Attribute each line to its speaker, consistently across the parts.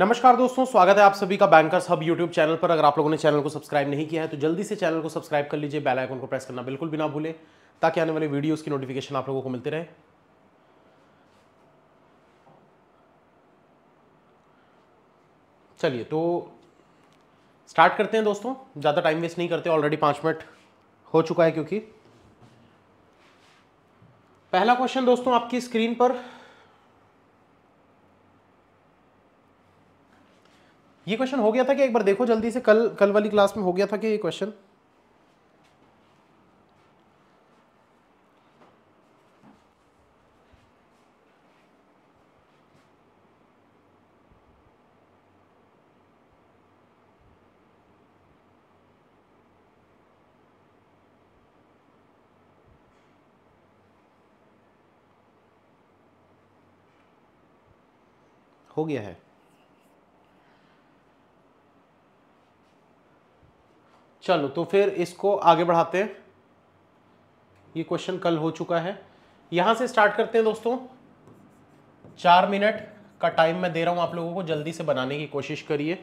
Speaker 1: नमस्कार दोस्तों स्वागत है आप सभी का बैंकर्स हब यूट्यूब चैनल पर अगर आप लोगों ने चैनल को सब्सक्राइब नहीं किया है तो जल्दी से चैनल को सब्सक्राइब कर लीजिए बेल आइकन को प्रेस करना बिल्कुल भी ना भूले ताकि आने वाले वीडियोस की नोटिफिकेशन आप लोगों को मिलते रहे चलिए तो स्टार्ट करते हैं दोस्तों ज़्यादा टाइम वेस्ट नहीं करते ऑलरेडी पांच मिनट हो चुका है क्योंकि पहला क्वेश्चन दोस्तों आपकी स्क्रीन पर ये क्वेश्चन हो गया था कि एक बार देखो जल्दी से कल कल वाली क्लास में हो गया था कि ये क्वेश्चन हो गया है चलो तो फिर इसको आगे बढ़ाते हैं ये क्वेश्चन कल हो चुका है यहां से स्टार्ट करते हैं दोस्तों चार मिनट का टाइम मैं दे रहा हूं आप लोगों को जल्दी से बनाने की कोशिश करिए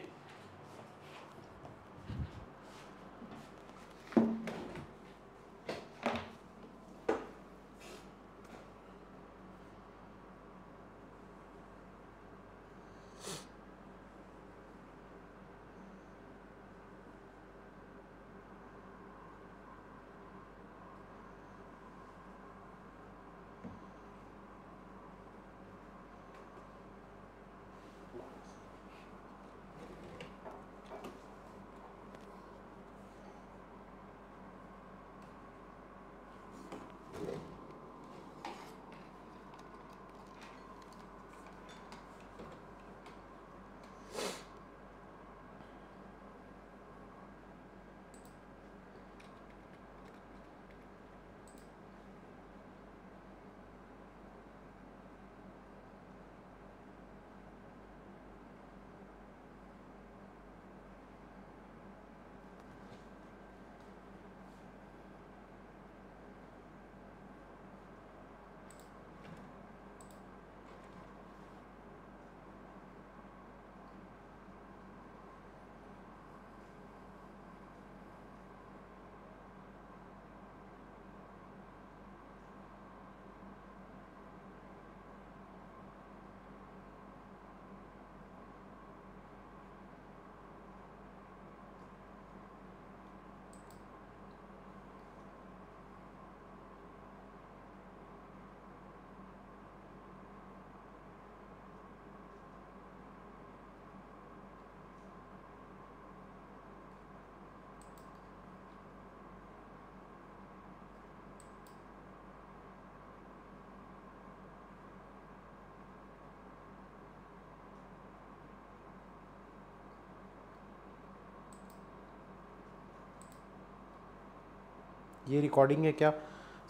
Speaker 1: ये रिकॉर्डिंग है क्या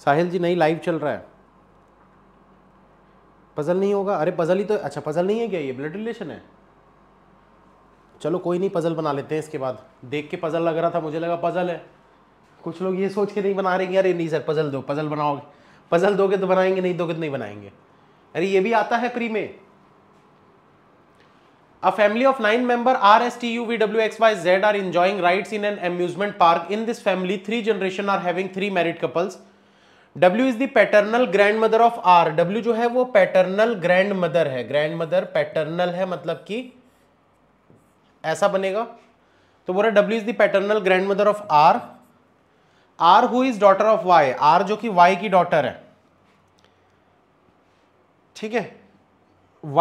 Speaker 1: साहिल जी नहीं लाइव चल रहा है पजल नहीं होगा अरे पजल ही तो अच्छा पजल नहीं है क्या ये ब्लड रिलेशन है चलो कोई नहीं पजल बना लेते हैं इसके बाद देख के पजल लग रहा था मुझे लगा पजल है कुछ लोग ये सोच के नहीं बना रहे अरे नहीं सर पजल दो पजल बनाओगे पजल दोगे तो बनाएंगे नहीं दोगे तो नहीं बनाएंगे अरे ये भी आता है प्री में A family of nine member R S T U V W X Y Z are enjoying rides in an amusement park. In this family, three generation are having three married couples. W is the paternal grandmother of R. W जो है वो paternal grandmother है grandmother paternal है मतलब कि ऐसा बनेगा तो बोला W is the paternal grandmother of R. R who is daughter of Y. R जो कि Y की daughter है ठीक है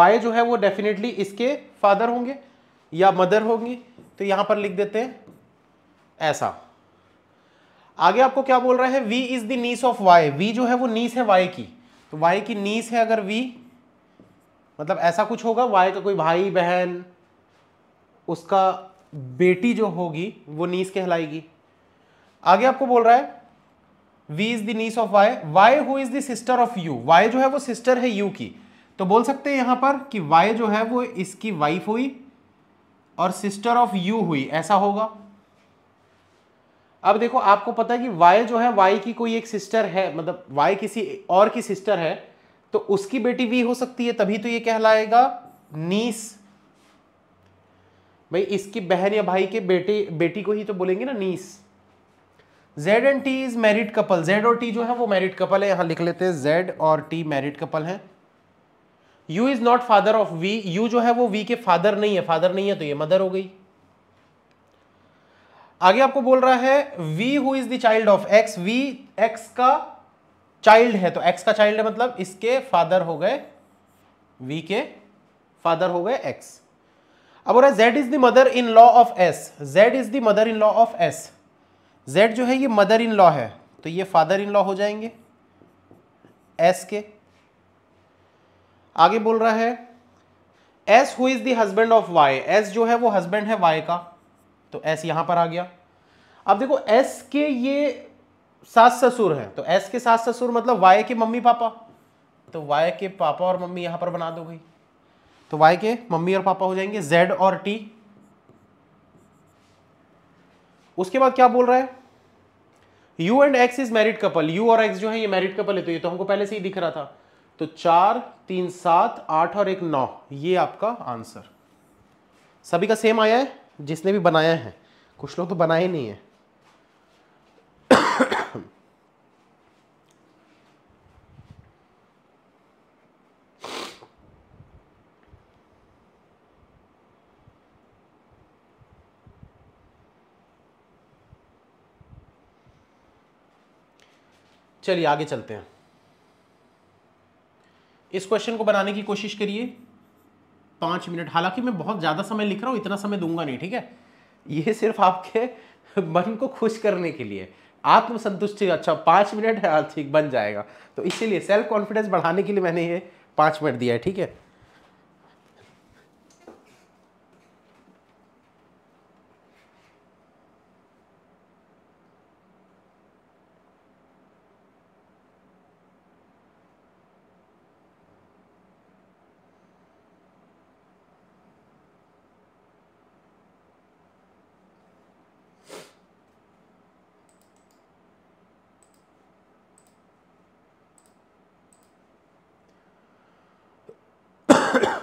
Speaker 1: Y जो है वो definitely इसके फादर होंगे या मदर होंगी तो यहां पर लिख देते हैं ऐसा आगे आपको क्या बोल रहा है V is the niece of Y V जो है वो नीस है वाई की तो वाई की नीस है अगर वी मतलब ऐसा कुछ होगा वाई का कोई भाई बहन उसका बेटी जो होगी वो नीस कहलाएगी आगे आपको बोल रहा है V is the niece of Y Y who is the sister of U Y जो है वो सिस्टर है यू की तो बोल सकते हैं यहां पर कि वाई जो है वो इसकी वाइफ हुई और सिस्टर ऑफ यू हुई ऐसा होगा अब देखो आपको पता है कि वाई जो है वाई की कोई एक सिस्टर है मतलब वाई किसी और की सिस्टर है तो उसकी बेटी भी हो सकती है तभी तो ये कहलाएगा नीस भाई इसकी बहन या भाई के बेटे बेटी को ही तो बोलेंगे ना niece Z and T is married couple Z और टी जो है वो मैरिड कपल है यहां लिख लेते हैं जेड और टी मैरिड कपल है U is not father of V U जो है वो वी के फादर नहीं है फादर नहीं है तो ये मदर हो गई आगे आपको बोल रहा है V who is the child of X V X का चाइल्ड है तो एक्स का चाइल्ड है मतलब इसके फादर हो गए वी के फादर हो गए एक्स अब हो रहा है Z is the mother in law of S Z is the mother in law of S Z जो है ये मदर इन लॉ है तो ये फादर इन लॉ हो जाएंगे एस के आगे बोल रहा है S who is the of Y S जो है वो हस्बैंड है वाई का तो एस यहां पर आ गया अब देखो एस के ये सास ससुर है तो एस के सास ससुर मतलब वाई के मम्मी पापा तो वाई के पापा और मम्मी यहां पर बना दो भाई तो वाई के मम्मी और पापा हो जाएंगे जेड और टी उसके बाद क्या बोल रहा है U and X is married couple U और एक्स जो है ये मैरिड कपल है तो ये तो हमको पहले से ही दिख रहा था तो चार तीन सात आठ और एक नौ ये आपका आंसर सभी का सेम आया है जिसने भी बनाया है कुछ लोग तो बनाए नहीं है चलिए आगे चलते हैं इस क्वेश्चन को बनाने की कोशिश करिए पाँच मिनट हालांकि मैं बहुत ज़्यादा समय लिख रहा हूँ इतना समय दूंगा नहीं ठीक है ये सिर्फ आपके मन को खुश करने के लिए आत्मसंतुष्टि अच्छा पाँच मिनट है ठीक बन जाएगा तो इसीलिए सेल्फ कॉन्फिडेंस बढ़ाने के लिए मैंने ये पाँच मिनट दिया है ठीक है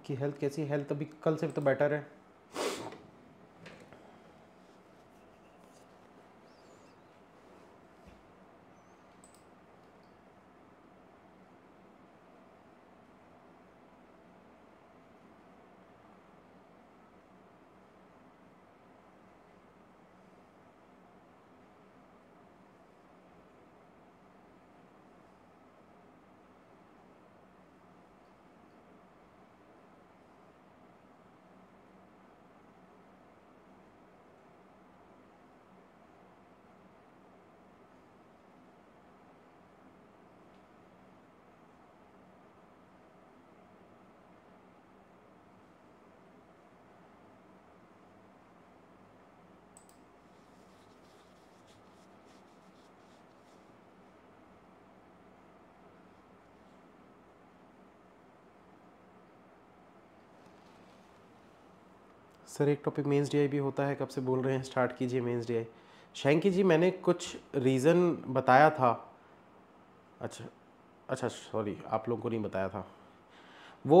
Speaker 1: आपकी हेल्थ कैसी हेल्थ अभी कल से तो बेटर है सर एक टॉपिक मेंस डीआई भी होता है कब से बोल रहे हैं स्टार्ट कीजिए मेंस डीआई शैंकी जी मैंने कुछ रीज़न बताया था अच्छा अच्छा सॉरी आप लोगों को नहीं बताया था वो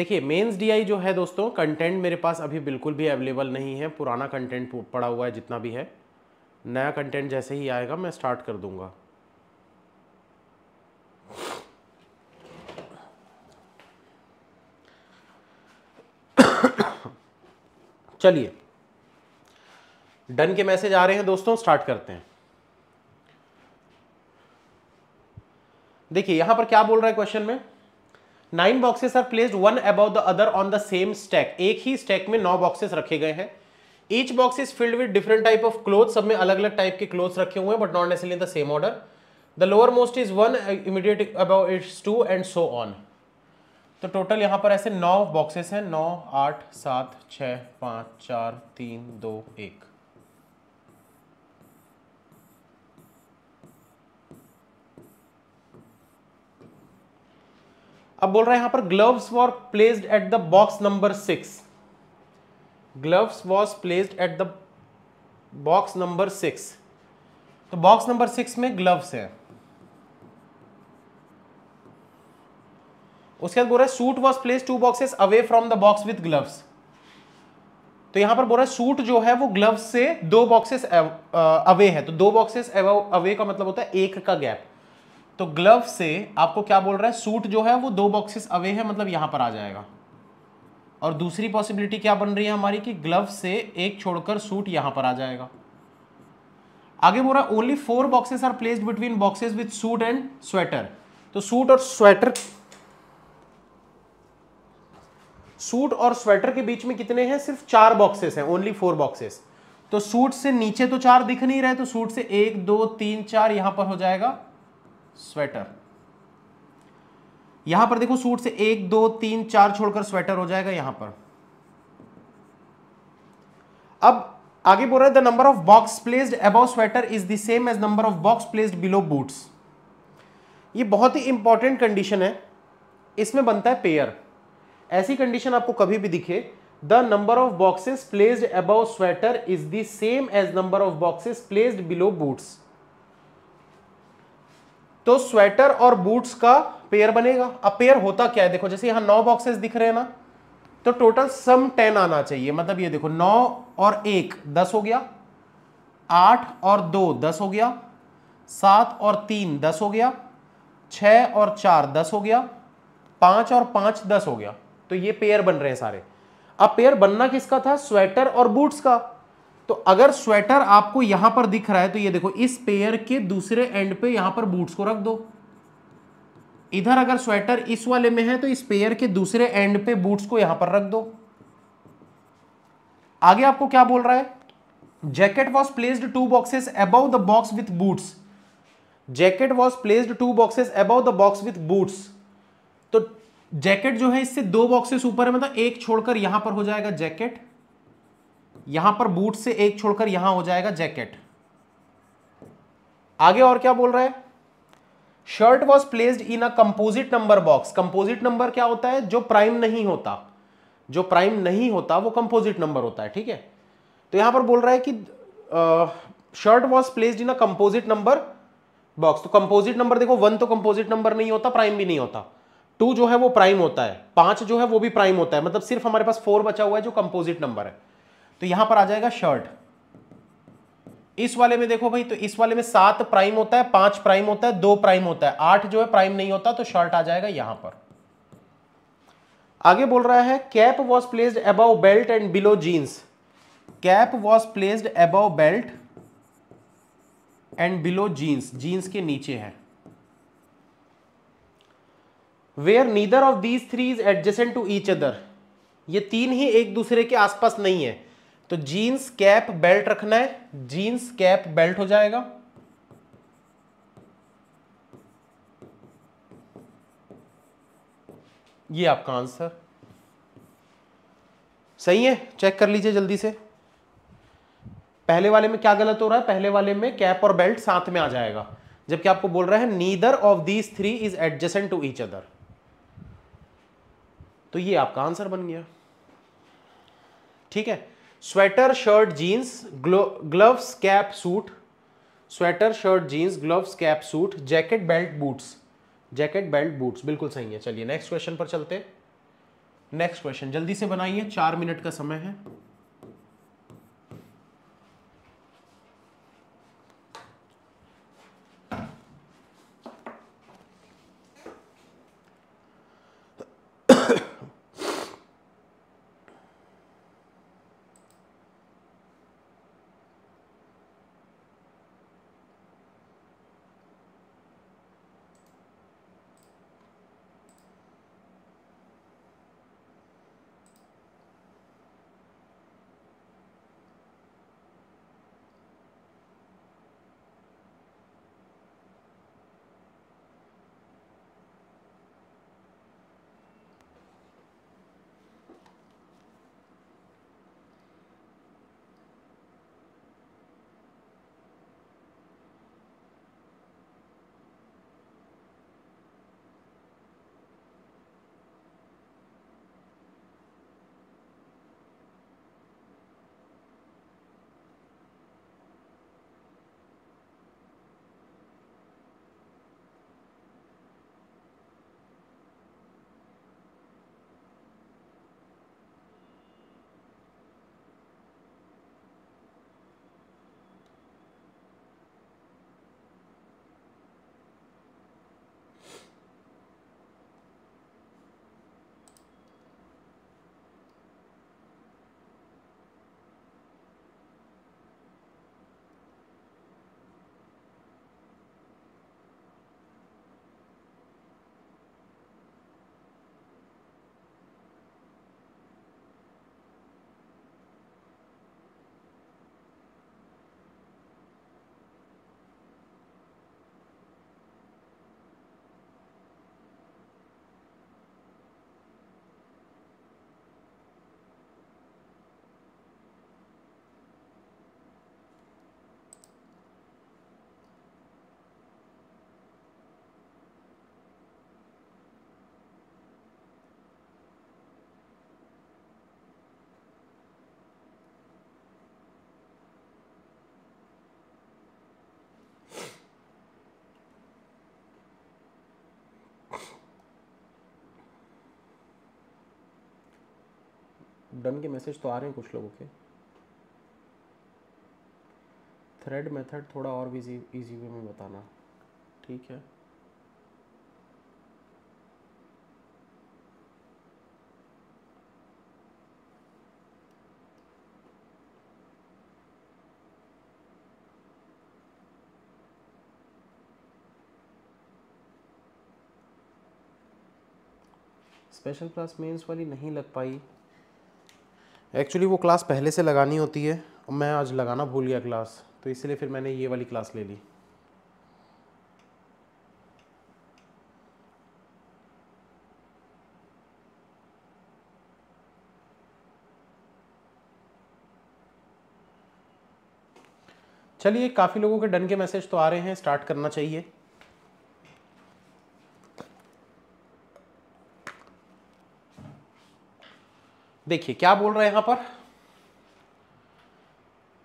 Speaker 1: देखिए मेंस डीआई जो है दोस्तों कंटेंट मेरे पास अभी बिल्कुल भी अवेलेबल नहीं है पुराना कंटेंट पड़ा हुआ है जितना भी है नया कंटेंट जैसे ही आएगा मैं स्टार्ट कर दूंगा चलिए डन के मैसेज आ रहे हैं दोस्तों स्टार्ट करते हैं देखिए यहां पर क्या बोल रहा है क्वेश्चन में nine boxes are placed one about the other on the same stack एक ही स्टैक में नौ बॉक्सेस रखे गए हैं each box is filled with different type of cloth सब में अलग अलग टाइप के क्लोथ रखे हुए हैं but not in the same order the lower most is one immediate about it's two and so on तो टोटल यहाँ पर ऐसे नौ बॉक्सेस हैं नौ आठ सात छ पाँच चार तीन दो एक अब बोल रहा है यहां पर gloves were placed at the box number six gloves was placed at the box number six तो बॉक्स नंबर सिक्स में ग्लव्स है उसके बाद बोल रहा है suit was place two boxes away from the box with gloves तो यहां पर बोल रहा है सूट जो है वो ग्लव्स से दो बॉक्सेस अवे है तो दो बॉक्सेस अवे का मतलब होता है एक का गैप तो ग्लव से आपको क्या बोल रहा है सूट जो है वो दो बॉक्सेस अवे है मतलब यहां पर आ जाएगा और दूसरी पॉसिबिलिटी क्या बन रही है हमारी कि ग्लव से एक छोड़कर सूट यहां पर आ जाएगा आगे बोल रहा है only four boxes are placed between boxes with suit and sweater तो सूट और स्वेटर सूट और स्वेटर के बीच में कितने हैं सिर्फ चार बॉक्सेस हैं ओनली फोर बॉक्सेस तो सूट से नीचे तो चार दिख नहीं रहे तो सूट से एक दो तीन चार यहां पर हो जाएगा स्वेटर यहां पर देखो सूट से एक दो तीन चार छोड़कर स्वेटर हो जाएगा यहां पर अब आगे बोल रहे the number of box placed above sweater is the same as number of box placed below boots ये बहुत ही इंपॉर्टेंट कंडीशन है इसमें बनता है पेयर ऐसी कंडीशन आपको कभी भी दिखे the number of boxes placed above sweater is the same as number of boxes placed below boots तो स्वेटर और बूट्स का पेयर बनेगा अब पेयर होता क्या है देखो जैसे यहां नौ बॉक्सेस दिख रहे हैं ना तो टोटल सम टेन आना चाहिए मतलब ये देखो नौ और एक दस हो गया आठ और दो दस हो गया सात और तीन दस हो गया छ और चार दस हो गया पांच और पांच दस हो गया तो ये पेयर बन रहे हैं सारे अब पेयर बनना किसका था स्वेटर और बूट्स का तो अगर स्वेटर आपको यहां पर दिख रहा है तो ये देखो इस पेयर के दूसरे एंड पे यहां पर बूट्स को रख दो इधर अगर स्वेटर इस वाले में है तो इस पेयर के दूसरे एंड पे बूट्स को यहां पर रख दो आगे आपको क्या बोल रहा है jacket was placed two boxes above the box with boots jacket was placed two boxes above the box with boots तो जैकेट जो है इससे दो बॉक्सेस ऊपर है मतलब एक छोड़कर यहां पर हो जाएगा जैकेट यहां पर बूट से एक छोड़कर यहां हो जाएगा जैकेट आगे और क्या बोल रहा है shirt was placed in a composite number box composite number क्या होता है जो प्राइम नहीं होता जो प्राइम नहीं होता वो कंपोजिट नंबर होता है ठीक है तो यहां पर बोल रहा है कि shirt was placed in a composite number box तो कंपोजिट नंबर देखो वन तो कंपोजिट नंबर नहीं होता प्राइम भी नहीं होता टू जो है वो प्राइम होता है पांच जो है वो भी प्राइम होता है मतलब सिर्फ हमारे पास फोर बचा हुआ है जो कंपोजिट नंबर है तो यहां पर आ जाएगा शर्ट इस वाले में देखो भाई तो इस वाले में सात प्राइम होता है पांच प्राइम होता है दो प्राइम होता है आठ जो है प्राइम नहीं होता तो शर्ट आ जाएगा यहां पर आगे बोल रहा है cap was placed above belt and below jeans cap was placed above belt and below jeans jeans के नीचे है where neither of these three is adjacent to each other ये तीन ही एक दूसरे के आसपास नहीं है तो जीन्स कैप बेल्ट रखना है जीन्स कैप बेल्ट हो जाएगा ये आपका आंसर सही है चेक कर लीजिए जल्दी से पहले वाले में क्या गलत हो रहा है पहले वाले में कैप और बेल्ट साथ में आ जाएगा जबकि आपको बोल रहा है neither of these three is adjacent to each other तो ये आपका आंसर बन गया ठीक है sweater shirt jeans gloves cap suit sweater shirt jeans gloves cap suit jacket belt boots jacket belt boots बिल्कुल सही है चलिए नेक्स्ट क्वेश्चन पर चलते नेक्स्ट क्वेश्चन जल्दी से बनाइए चार मिनट का समय है डन के मैसेज तो आ रहे हैं कुछ लोगों के थ्रेड मेथड थोड़ा और भी इजी वे में बताना ठीक है स्पेशल क्लास मेंस वाली नहीं लग पाई एक्चुअली वो क्लास पहले से लगानी होती है और मैं आज लगाना भूल गया क्लास तो इसलिए फिर मैंने ये वाली क्लास ले ली चलिए काफ़ी लोगों के डन के मैसेज तो आ रहे हैं स्टार्ट करना चाहिए देखिए क्या बोल रहा है यहां पर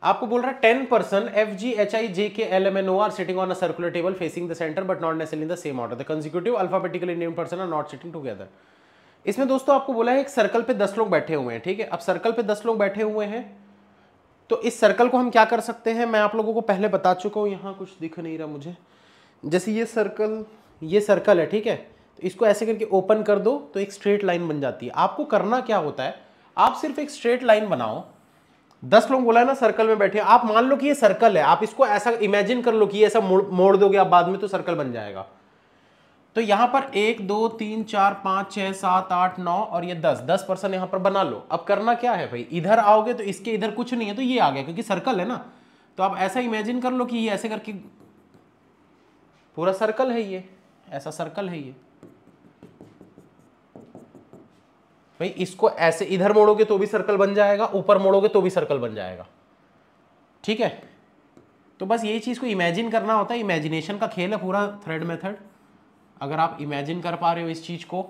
Speaker 1: आपको बोल रहा है ten person F G H I J K L M N O are sitting on a circular table facing the centre but not necessarily in the same order the consecutive alphabetically name person are not sitting together इसमें दोस्तों आपको बोला है एक circle पे दस लोग बैठे हुए हैं ठीक है अब सर्कल पे दस लोग बैठे हुए हैं तो इस सर्कल को हम क्या कर सकते हैं मैं आप लोगों को पहले बता चुका हूँ यहाँ कुछ दिख नहीं रहा मुझे जैसे ये सर्कल ये सर्कल है ठीक है तो इसको ऐसे करके ओपन कर दो तो एक स्ट्रेट लाइन बन जाती है आपको करना क्या होता है आप सिर्फ एक स्ट्रेट लाइन बनाओ दस लोग बोला है ना सर्कल में बैठे आप मान लो कि ये सर्कल है आप इसको ऐसा इमेजिन कर लो कि ये ऐसा मोड़ मोड़ दोगे आप बाद में तो सर्कल बन जाएगा तो यहां पर एक दो तीन चार पांच छह सात आठ नौ और ये दस दस पर्सन यहां पर बना लो अब करना क्या है भाई इधर आओगे तो इसके इधर कुछ नहीं है तो ये आ गया क्योंकि सर्कल है ना तो आप ऐसा इमेजिन कर लो कि ये ऐसे करके पूरा सर्कल है ये ऐसा सर्कल है ये भाई इसको ऐसे इधर मोड़ोगे तो भी सर्कल बन जाएगा ऊपर मोड़ोगे तो भी सर्कल बन जाएगा ठीक है तो बस ये चीज़ को इमेजिन करना होता है इमेजिनेशन का खेल है पूरा थ्रेड मेथड अगर आप इमेजिन कर पा रहे हो इस चीज़ को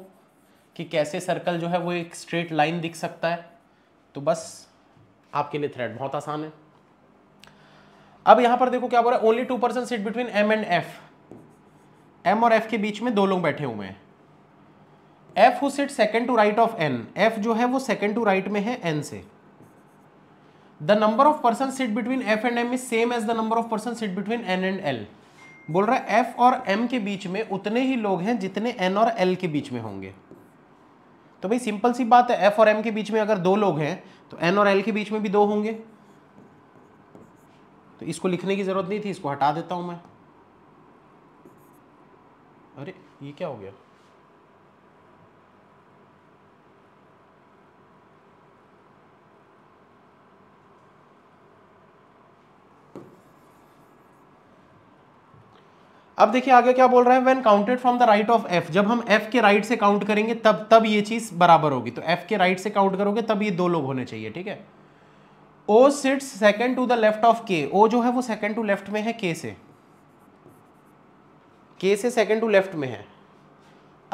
Speaker 1: कि कैसे सर्कल जो है वो एक स्ट्रेट लाइन दिख सकता है तो बस आपके लिए थ्रेड बहुत आसान है अब यहाँ पर देखो क्या बोल रहा है only two percent sit between M and F M और एफ के बीच में दो लोग बैठे हुए हैं F who sit second to right of N F जो है वो सेकेंड टू राइट में है एन से the number of person sit between F and M is same as the number of person sit between N and L बोल रहा है F और एम के बीच में उतने ही लोग हैं जितने एन और एल के बीच में होंगे तो भाई सिंपल सी बात है एफ और एम के बीच में अगर दो लोग हैं तो एन और एल के बीच में भी दो होंगे तो इसको लिखने की ज़रूरत नहीं थी इसको हटा देता हूं मैं अरे ये क्या हो गया अब देखिए आगे क्या बोल रहे हैं when counted from the right of F जब हम एफ के राइट से काउंट करेंगे तब तब ये चीज बराबर होगी तो एफ के राइट से काउंट करोगे तब ये दो लोग होने चाहिए ठीक है O sits second to the left of K O जो है वो सेकेंड टू लेफ्ट में है के से के से सेकेंड टू लेफ्ट में है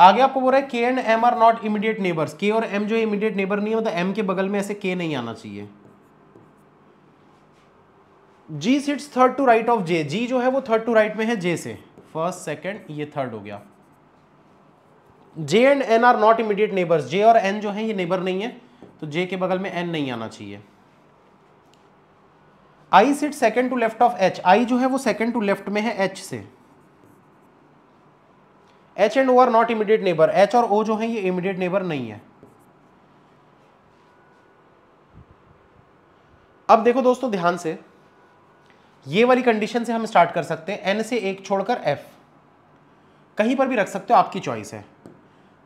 Speaker 1: आगे आपको बोल रहा है K and M are not immediate neighbours K और एम जो इमीडिएट नेबर नहीं है मतलब एम के बगल में ऐसे के नहीं आना चाहिए G sits third to right of J G जो है वो थर्ड टू राइट में है जे से फर्स्ट सेकंड ये थर्ड हो गया J and N are not immediate neighbours J और एन जो है ये नेबर नहीं है तो जे के बगल में एन नहीं आना चाहिए I sit second to left of H I जो है वो सेकंड टू लेफ्ट में है एच से H and O are not immediate neighbour H और ओ जो है ये इमीडिएट नेबर नहीं है अब देखो दोस्तों ध्यान से ये वाली कंडीशन से हम स्टार्ट कर सकते हैं एन से एक छोड़कर एफ कहीं पर भी रख सकते हो आपकी चॉइस है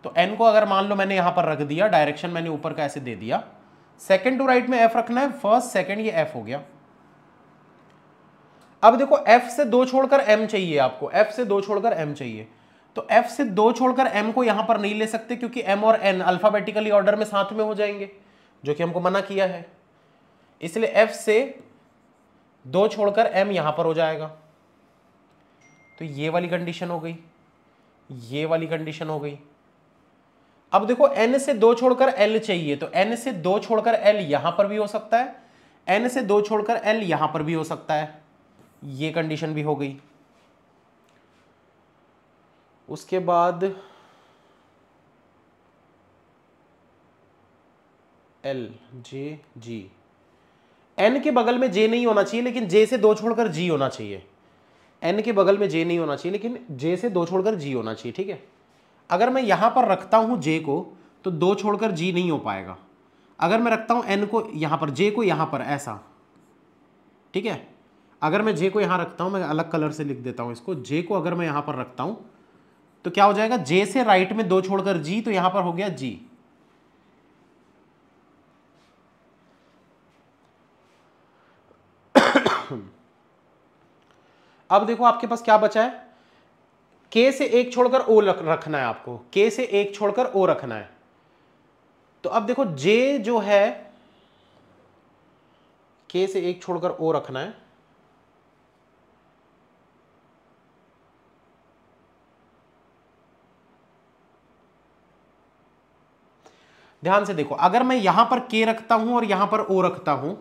Speaker 1: तो एन को अगर मान लो मैंने यहां पर रख दिया डायरेक्शन मैंने ऊपर का ऐसे दे दिया सेकेंड टू राइट में एफ रखना है फर्स्ट सेकेंड ये एफ हो गया अब देखो एफ से दो छोड़कर एम चाहिए आपको एफ से दो छोड़कर एम चाहिए तो एफ से दो छोड़कर एम को यहां पर नहीं ले सकते क्योंकि एम और एन अल्फाबेटिकली ऑर्डर में साथ में हो जाएंगे जो कि हमको मना किया है इसलिए एफ से दो छोड़कर एम यहां पर हो जाएगा तो ये वाली कंडीशन हो गई ये वाली कंडीशन हो गई अब देखो एन से दो छोड़कर एल चाहिए तो एन से दो छोड़कर एल यहां पर भी हो सकता है एन से दो छोड़कर एल यहां पर भी हो सकता है ये कंडीशन भी हो गई उसके बाद एल जे जी एन के बगल में जे नहीं होना चाहिए लेकिन जे से दो छोड़कर जी होना चाहिए एन के बगल में जे नहीं होना चाहिए लेकिन जे से दो छोड़कर जी होना चाहिए ठीक है अगर मैं यहाँ पर रखता हूँ जे को तो दो छोड़कर जी नहीं हो पाएगा अगर मैं रखता हूँ एन को यहाँ पर जे को यहाँ पर ऐसा ठीक है अगर मैं जे को यहाँ रखता हूँ मैं अलग कलर से लिख देता हूँ इसको जे को अगर मैं यहाँ पर रखता हूँ तो क्या हो जाएगा जे से राइट में दो छोड़कर जी तो यहाँ पर हो गया जी अब देखो आपके पास क्या बचा है के से एक छोड़कर ओ रखना है आपको के से एक छोड़कर ओ रखना है तो अब देखो जे जो है के से एक छोड़कर ओ रखना है ध्यान से देखो अगर मैं यहां पर के रखता हूं और यहां पर ओ रखता हूं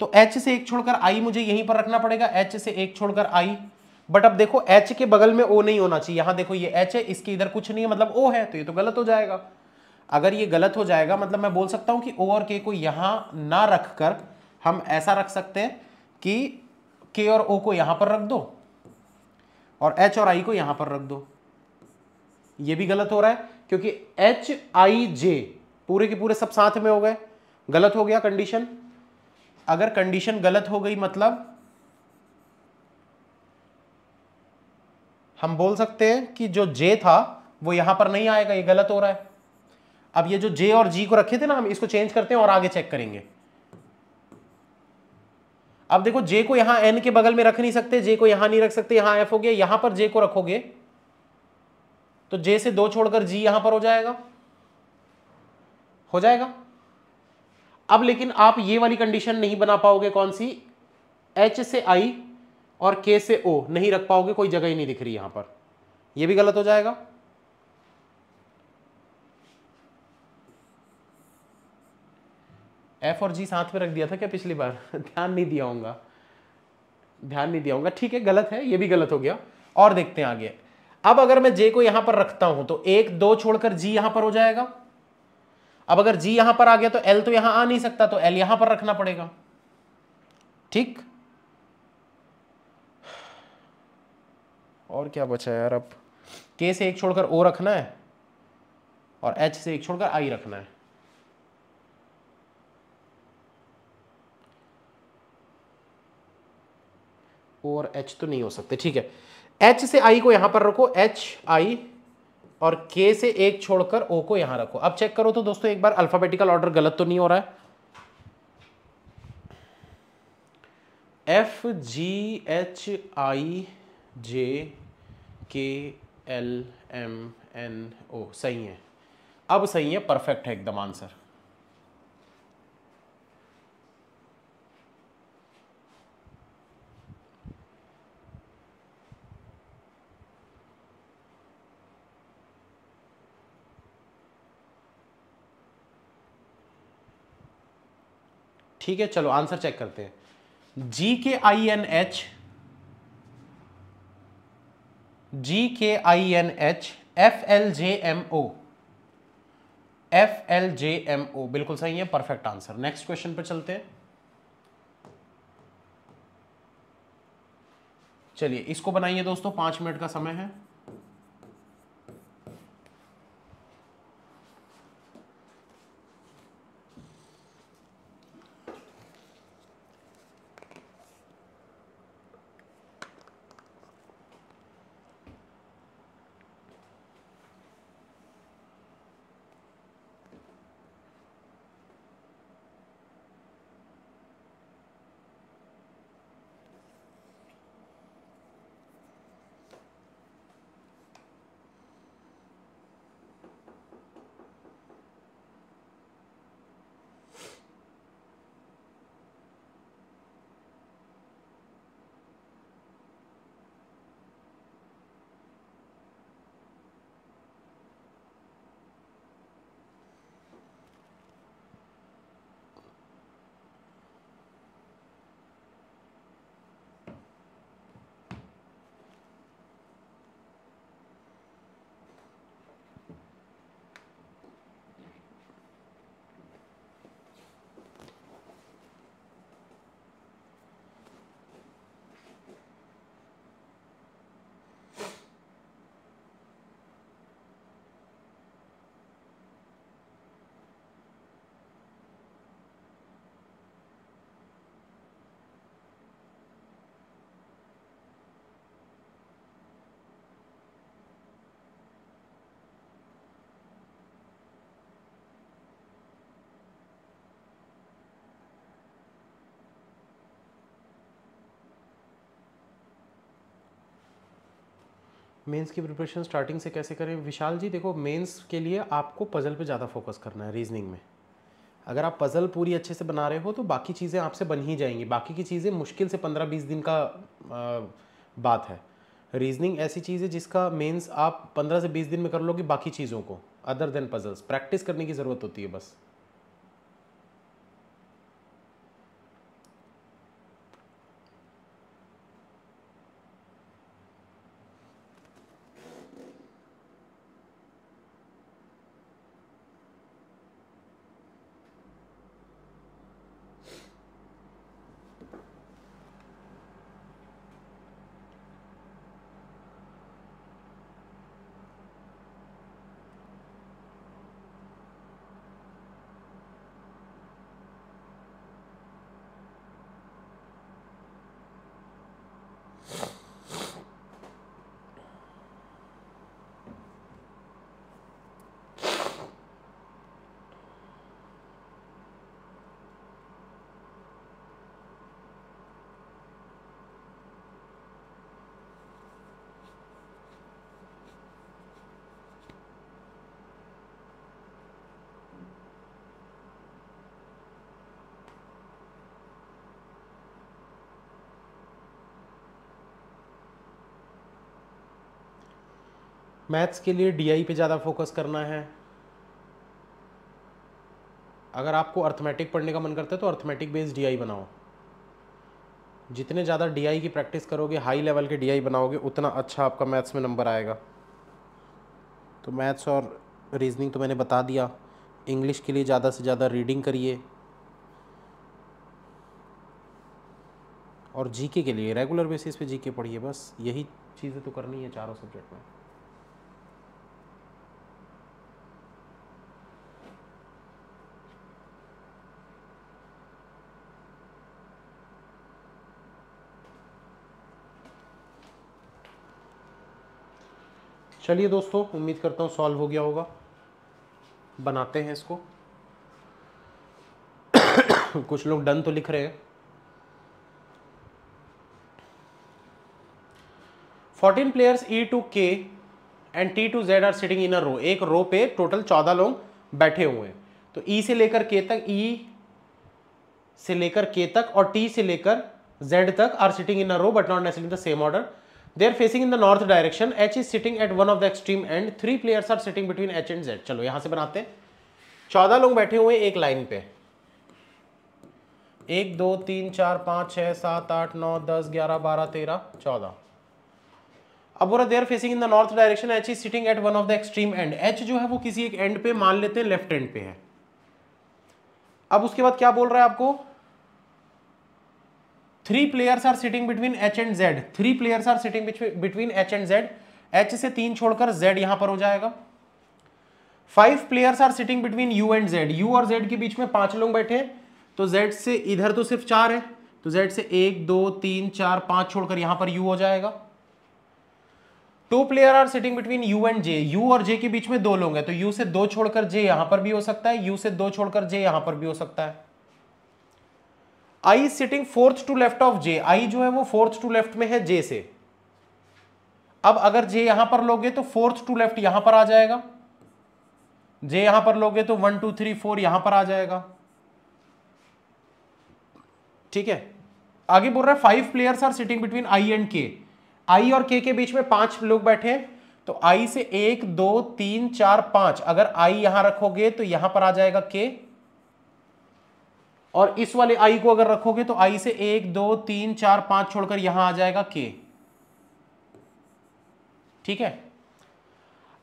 Speaker 1: तो एच से एक छोड़कर आई मुझे यहीं पर रखना पड़ेगा एच से एक छोड़कर आई बट अब देखो एच के बगल में ओ नहीं होना चाहिए यहां देखो ये एच है इसके इधर कुछ नहीं है मतलब ओ है तो ये तो गलत हो जाएगा अगर ये गलत हो जाएगा मतलब मैं बोल सकता हूं कि ओ और के को यहां ना रख कर हम ऐसा रख सकते हैं कि के और ओ को यहां पर रख दो और एच और आई को यहां पर रख दो ये भी गलत हो रहा है क्योंकि एच आई जे पूरे के पूरे सब साथ में हो गए गलत हो गया कंडीशन अगर कंडीशन गलत हो गई मतलब हम बोल सकते हैं कि जो जे था वो यहां पर नहीं आएगा ये गलत हो रहा है अब ये जो जे और जी को रखे थे ना हम इसको चेंज करते हैं और आगे चेक करेंगे अब देखो जे को यहां एन के बगल में रख नहीं सकते जे को यहां नहीं रख सकते यहां एफ हो गया यहां पर जे को रखोगे तो जे से दो छोड़कर जी यहां पर हो जाएगा हो जाएगा अब लेकिन आप ये वाली कंडीशन नहीं बना पाओगे कौन सी एच से आई और के से ओ नहीं रख पाओगे कोई जगह ही नहीं दिख रही यहां पर यह भी गलत हो जाएगा एफ और जी साथ में रख दिया था क्या पिछली बार ध्यान नहीं दिया होगा ध्यान नहीं दिया होगा ठीक है गलत है ये भी गलत हो गया और देखते हैं आगे अब अगर मैं जे को यहां पर रखता हूं तो एक दो छोड़कर जी यहां पर हो जाएगा अब अगर जी यहां पर आ गया तो एल तो यहां आ नहीं सकता तो एल यहां पर रखना पड़ेगा ठीक और क्या बचा यार अब के से एक छोड़कर ओ रखना है और एच से एक छोड़कर आई रखना है और एच तो नहीं हो सकते ठीक है एच से आई को यहां पर रखो एच आई और के से एक छोड़कर ओ को यहां रखो अब चेक करो तो दोस्तों एक बार अल्फाबेटिकल ऑर्डर गलत तो नहीं हो रहा है F G H I J K L M N ओ सही है अब सही है परफेक्ट है एकदम आंसर ठीक है चलो आंसर चेक करते हैं जी K I N H G K I N H F L J M O F L J M O बिल्कुल सही है परफेक्ट आंसर नेक्स्ट क्वेश्चन पर चलते हैं चलिए इसको बनाइए दोस्तों पांच मिनट का समय है मेंस की प्रिपरेशन स्टार्टिंग से कैसे करें विशाल जी देखो मेंस के लिए आपको पज़ल पे ज़्यादा फोकस करना है रीजनिंग में अगर आप पज़ल पूरी अच्छे से बना रहे हो तो बाकी चीज़ें आपसे बन ही जाएंगी बाकी की चीज़ें मुश्किल से पंद्रह बीस दिन का आ, बात है रीजनिंग ऐसी चीज़ है जिसका मेंस आप पंद्रह से बीस दिन में कर लोगे बाकी चीज़ों को अदर देन पज़ल्स प्रैक्टिस करने की ज़रूरत होती है बस मैथ्स के लिए डी पे ज़्यादा फोकस करना है अगर आपको अर्थमेटिक पढ़ने का मन करता है तो अर्थमेटिक बेस्ड डी बनाओ जितने ज़्यादा डी की प्रैक्टिस करोगे हाई लेवल के डी बनाओगे उतना अच्छा आपका मैथ्स में नंबर आएगा तो मैथ्स और रीजनिंग तो मैंने बता दिया इंग्लिश के लिए ज़्यादा से ज़्यादा रीडिंग करिए और जीके के लिए रेगुलर बेसिस पे जीके पढ़िए बस यही चीज़ें तो करनी है चारों सब्जेक्ट में चलिए दोस्तों उम्मीद करता हूँ सॉल्व हो गया होगा बनाते हैं इसको कुछ लोग डन तो लिख रहे हैं fourteen players E to K and T to Z are sitting in a row एक रो पे टोटल चौदह लोग बैठे हुए हैं तो ई e से लेकर के तक ई e से लेकर के तक और टी से लेकर जेड तक are sitting in a row but not necessary in the same order they are facing in the north direction h is sitting at one of the extreme end three players are sitting between h and z चलो यहां से बनाते हैं चौदह लोग बैठे हुए एक लाइन पे एक दो तीन चार पाँच छः सात आठ नौ दस ग्यारह बारह तेरह चौदह अब बोला they are facing in the north direction H is sitting at one of the extreme end H जो है वो किसी एक एंड पे मान लेते हैं लेफ्ट एंड पे है अब उसके बाद क्या बोल रहा है आपको three players are sitting between H and Z three players are sitting between H and Z H से तीन छोड़कर जेड यहां पर हो जाएगा five players are sitting between U and Z U और जेड के बीच में पांच लोग बैठे तो जेड से इधर तो सिर्फ चार है तो जेड से एक दो तीन चार पांच छोड़कर यहां पर यू हो जाएगा two player are sitting between U and J U और जे के बीच में दो लोग हैं तो यू से दो छोड़कर जे यहां पर भी हो सकता है यू से दो छोड़कर जे यहां पर भी हो सकता है I sitting fourth to left of J I जो है वो फोर्थ टू लेफ्ट में है जे से अब अगर जे यहां पर लोगे तो फोर्थ टू लेफ्ट यहां पर आ जाएगा जे यहां पर लोगे तो वन टू थ्री फोर यहां पर आ जाएगा ठीक है आगे बोल रहा है five players are sitting between I and K I और के के बीच में पांच लोग बैठे हैं तो आई से एक दो तीन चार पांच अगर आई यहां रखोगे तो यहां पर आ जाएगा के और इस वाले आई को अगर रखोगे तो आई से एक दो तीन चार पांच छोड़कर यहां आ जाएगा के ठीक है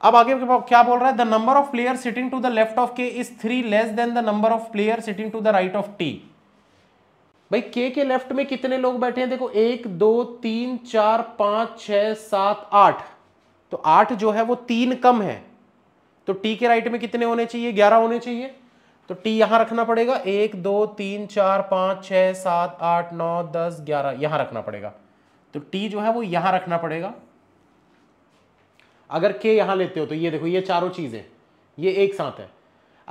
Speaker 1: अब आगे क्या बोल रहा है the number of player sitting to the left of K is three less than the number of player sitting to the right of T भाई के के लेफ्ट में कितने लोग बैठे हैं देखो एक दो तीन चार पांच छह सात आठ तो आठ जो है वो तीन कम है तो टी के राइट में कितने होने चाहिए ग्यारह होने चाहिए तो टी यहां रखना पड़ेगा एक दो तीन चार पांच छह सात आठ नौ दस ग्यारह यहां रखना पड़ेगा तो टी जो है वो यहां रखना पड़ेगा अगर के यहां लेते हो तो ये देखो ये चारों चीजें ये एक साथ है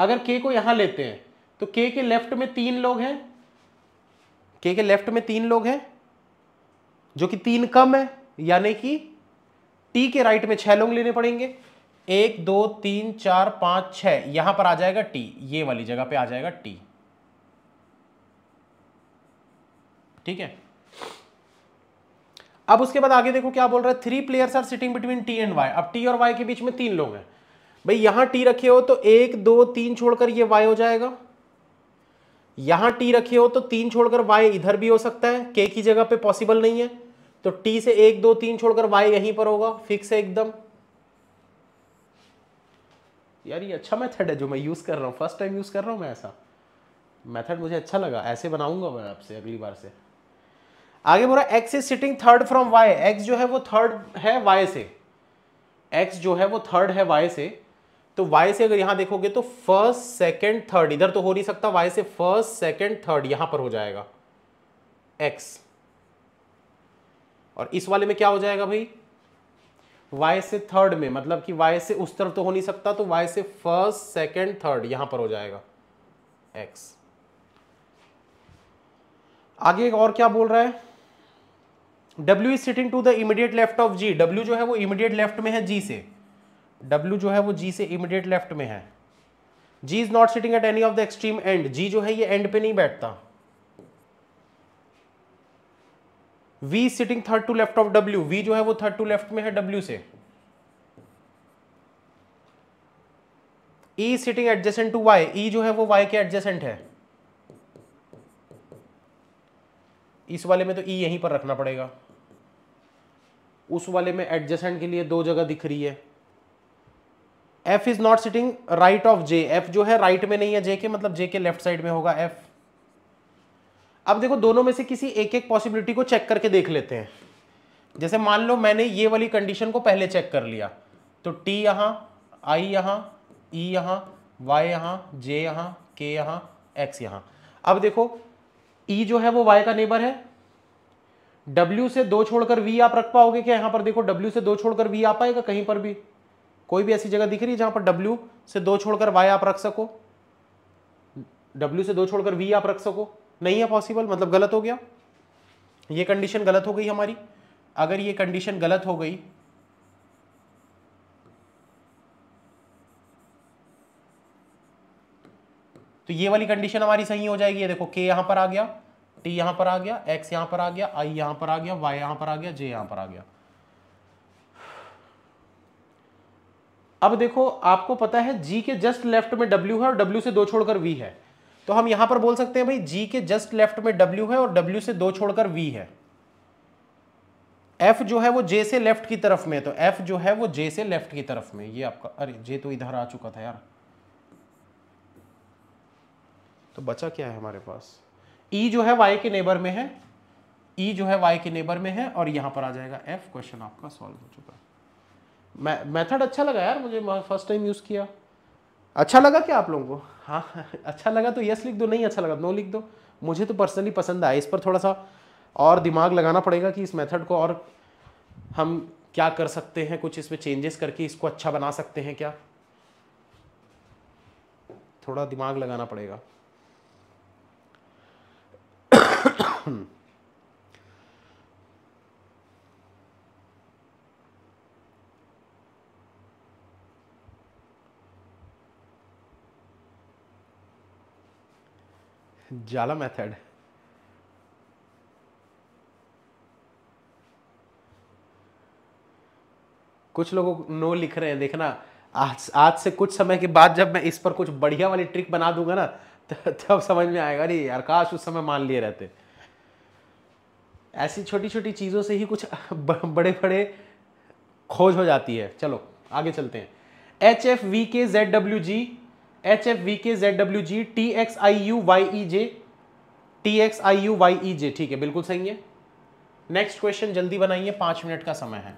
Speaker 1: अगर के को यहां लेते हैं तो के के लेफ्ट में तीन लोग हैं के के लेफ्ट में तीन लोग हैं जो कि तीन कम है यानी कि टी के राइट में छह लोग लेने पड़ेंगे एक दो तीन चार पांच छ यहां पर आ जाएगा टी ये वाली जगह पे आ जाएगा टी ठीक है अब उसके बाद आगे देखो क्या बोल रहा है three players are sitting between T and Y अब टी और वाई के बीच में तीन लोग हैं भाई यहां टी रखे हो तो एक दो तीन छोड़कर ये वाई हो जाएगा यहां टी रखे हो तो तीन छोड़कर वाई इधर भी हो सकता है के की जगह पे पॉसिबल नहीं है तो टी से एक दो तीन छोड़कर वाई यहीं पर होगा फिक्स है एकदम यार ये अच्छा मेथड है जो मैं यूज़ कर रहा हूँ फर्स्ट टाइम यूज़ कर रहा हूँ मैं ऐसा मेथड मुझे अच्छा लगा ऐसे बनाऊंगा मैं आपसे अगली बार से आगे बोला X is sitting third from Y X जो है वो थर्ड है वाई से एक्स जो है वो थर्ड है वाई से तो वाई से अगर यहाँ देखोगे तो फर्स्ट सेकेंड थर्ड इधर तो हो नहीं सकता वाई से फर्स्ट सेकेंड थर्ड यहाँ पर हो जाएगा एक्स और इस वाले में क्या हो जाएगा भाई वाई से थर्ड में मतलब कि वाई से उस तरफ तो हो नहीं सकता तो वाई से फर्स्ट सेकेंड थर्ड यहां पर हो जाएगा एक्स आगे और क्या बोल रहा है W is sitting to the immediate left of G W जो है वो इमीडिएट लेफ्ट में है जी से डब्ल्यू जो है वो जी से इमीडिएट लेफ्ट में है G is not sitting at any of the extreme end G जो है ये एंड पे नहीं बैठता V sitting third to left of W. V जो है वो third to left में है डब्ल्यू से E sitting adjacent to Y. E जो है वो Y के adjacent है इस वाले में तो ई e यहीं पर रखना पड़ेगा उस वाले में adjacent के लिए दो जगह दिख रही है F is not sitting right of J F जो है राइट right में नहीं है जे के मतलब जे के लेफ्ट साइड में होगा एफ अब देखो दोनों में से किसी एक एक पॉसिबिलिटी को चेक करके देख लेते हैं जैसे मान लो मैंने ये वाली कंडीशन को पहले चेक कर लिया तो टी यहाँ आई यहाँ ई e यहाँ वाई यहाँ जे यहाँ के यहाँ एक्स यहाँ अब देखो ई e जो है वो वाई का नेबर है डब्ल्यू से दो छोड़कर वी आप रख पाओगे क्या यहाँ पर देखो डब्ल्यू से दो छोड़कर वी आ पाएगा कहीं पर भी कोई भी ऐसी जगह दिख रही है जहाँ पर डब्ल्यू से दो छोड़कर वाई आप रख सको डब्ल्यू से दो छोड़कर वी आप रख सको नहीं है पॉसिबल मतलब गलत हो गया ये कंडीशन गलत हो गई हमारी अगर ये कंडीशन गलत हो गई तो ये वाली कंडीशन हमारी सही हो जाएगी ये देखो के यहां पर आ गया टी यहां पर आ गया एक्स यहां पर आ गया आई यहां पर आ गया वाई यहां पर आ गया जे यहां पर आ गया अब देखो आपको पता है जी के जस्ट लेफ्ट में डब्ल्यू है और डब्ल्यू से दो छोड़कर वी है तो हम यहां पर बोल सकते हैं भाई जी के जस्ट लेफ्ट में डब्ल्यू है और डब्ल्यू से दो छोड़कर वी है एफ जो है वो जे से लेफ्ट की तरफ में तो एफ जो है वो जे से लेफ्ट की तरफ में ये आपका अरे जे तो इधर आ चुका था यार तो बचा क्या है हमारे पास ई e जो है वाई के नेबर में है ई e जो है वाई के नेबर में है और यहां पर आ जाएगा एफ क्वेश्चन आपका सॉल्व हो चुका है मैथड अच्छा लगा यार मुझे फर्स्ट टाइम यूज़ किया अच्छा लगा क्या आप लोगों को हाँ अच्छा लगा तो यस लिख दो नहीं अच्छा लगा नो तो लिख दो मुझे तो पर्सनली पसंद आया इस पर थोड़ा सा और दिमाग लगाना पड़ेगा कि इस मेथड को और हम क्या कर सकते हैं कुछ इसमें चेंजेस करके इसको अच्छा बना सकते हैं क्या थोड़ा दिमाग लगाना पड़ेगा जाला मेथड कुछ लोगों नो लिख रहे हैं देखना आज आज से कुछ समय के बाद जब मैं इस पर कुछ बढ़िया वाली ट्रिक बना दूंगा ना तब तो समझ में आएगा अरे यार काश उस समय मान लिए रहते ऐसी छोटी छोटी चीज़ों से ही कुछ बड़े बड़े खोज हो जाती है चलो आगे चलते हैं H F V K Z W G H F V K Z W G T X I U Y E J T X I U Y E J ठीक है बिल्कुल सही है नेक्स्ट क्वेश्चन जल्दी बनाइए पाँच मिनट का समय है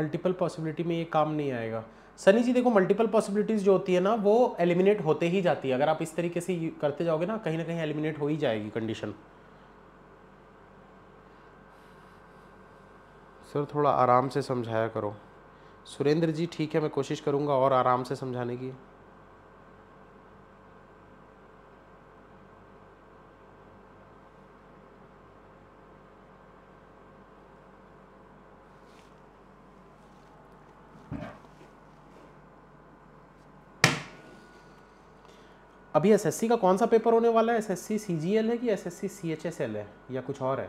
Speaker 1: मल्टीपल पॉसिबिलिटी में ये काम नहीं आएगा सनी जी देखो मल्टीपल पॉसिबिलिटीज़ जो होती है ना वो एलिमिनेट होते ही जाती है अगर आप इस तरीके से करते जाओगे ना कहीं ना कहीं एलिमिनेट हो ही जाएगी कंडीशन सर थोड़ा आराम से समझाया करो सुरेंद्र जी ठीक है मैं कोशिश करूँगा और आराम से समझाने की अभी एसएससी का कौन सा पेपर होने वाला है एसएससी सीजीएल है कि एसएससी सीएचएसएल है या कुछ और है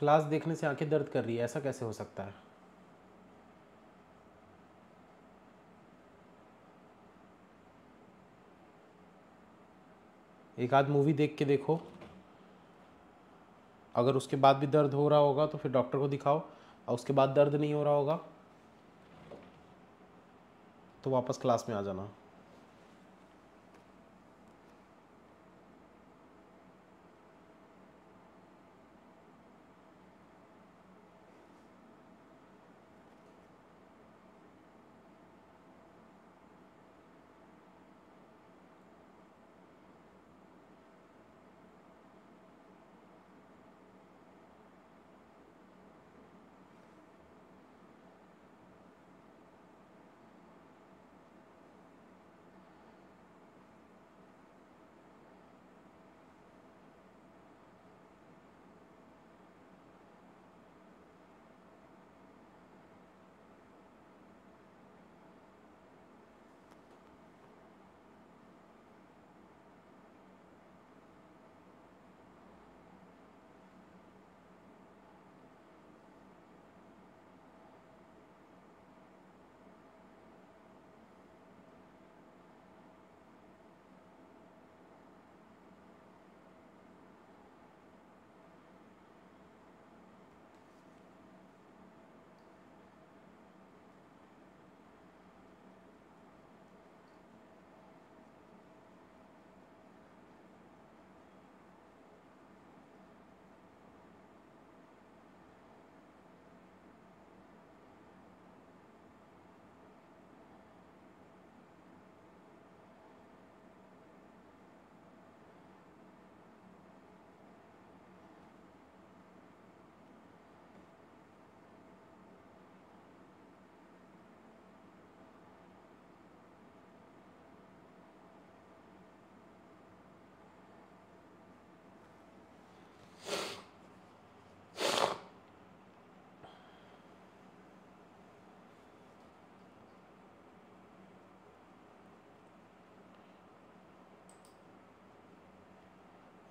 Speaker 1: क्लास देखने से आंखें दर्द कर रही है ऐसा कैसे हो सकता है एक आध मूवी देख के देखो अगर उसके बाद भी दर्द हो रहा होगा तो फिर डॉक्टर को दिखाओ और उसके बाद दर्द नहीं हो रहा होगा तो वापस क्लास में आ जाना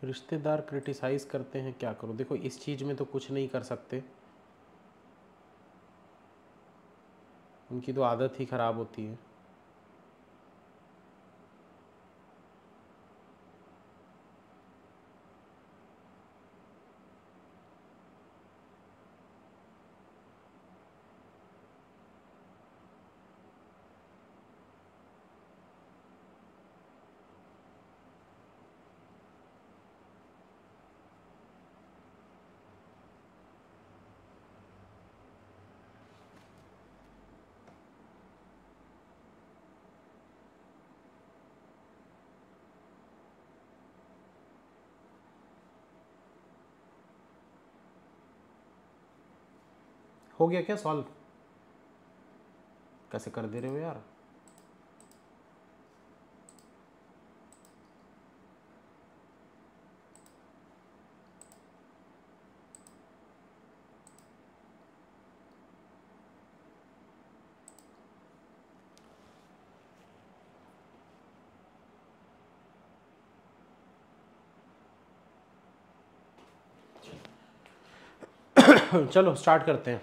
Speaker 1: रिश्तेदार क्रिटिसाइज़ करते हैं क्या करो देखो इस चीज़ में तो कुछ नहीं कर सकते उनकी तो आदत ही ख़राब होती है हो गया क्या सॉल्व कैसे कर दे रहे हो यार चलो स्टार्ट करते हैं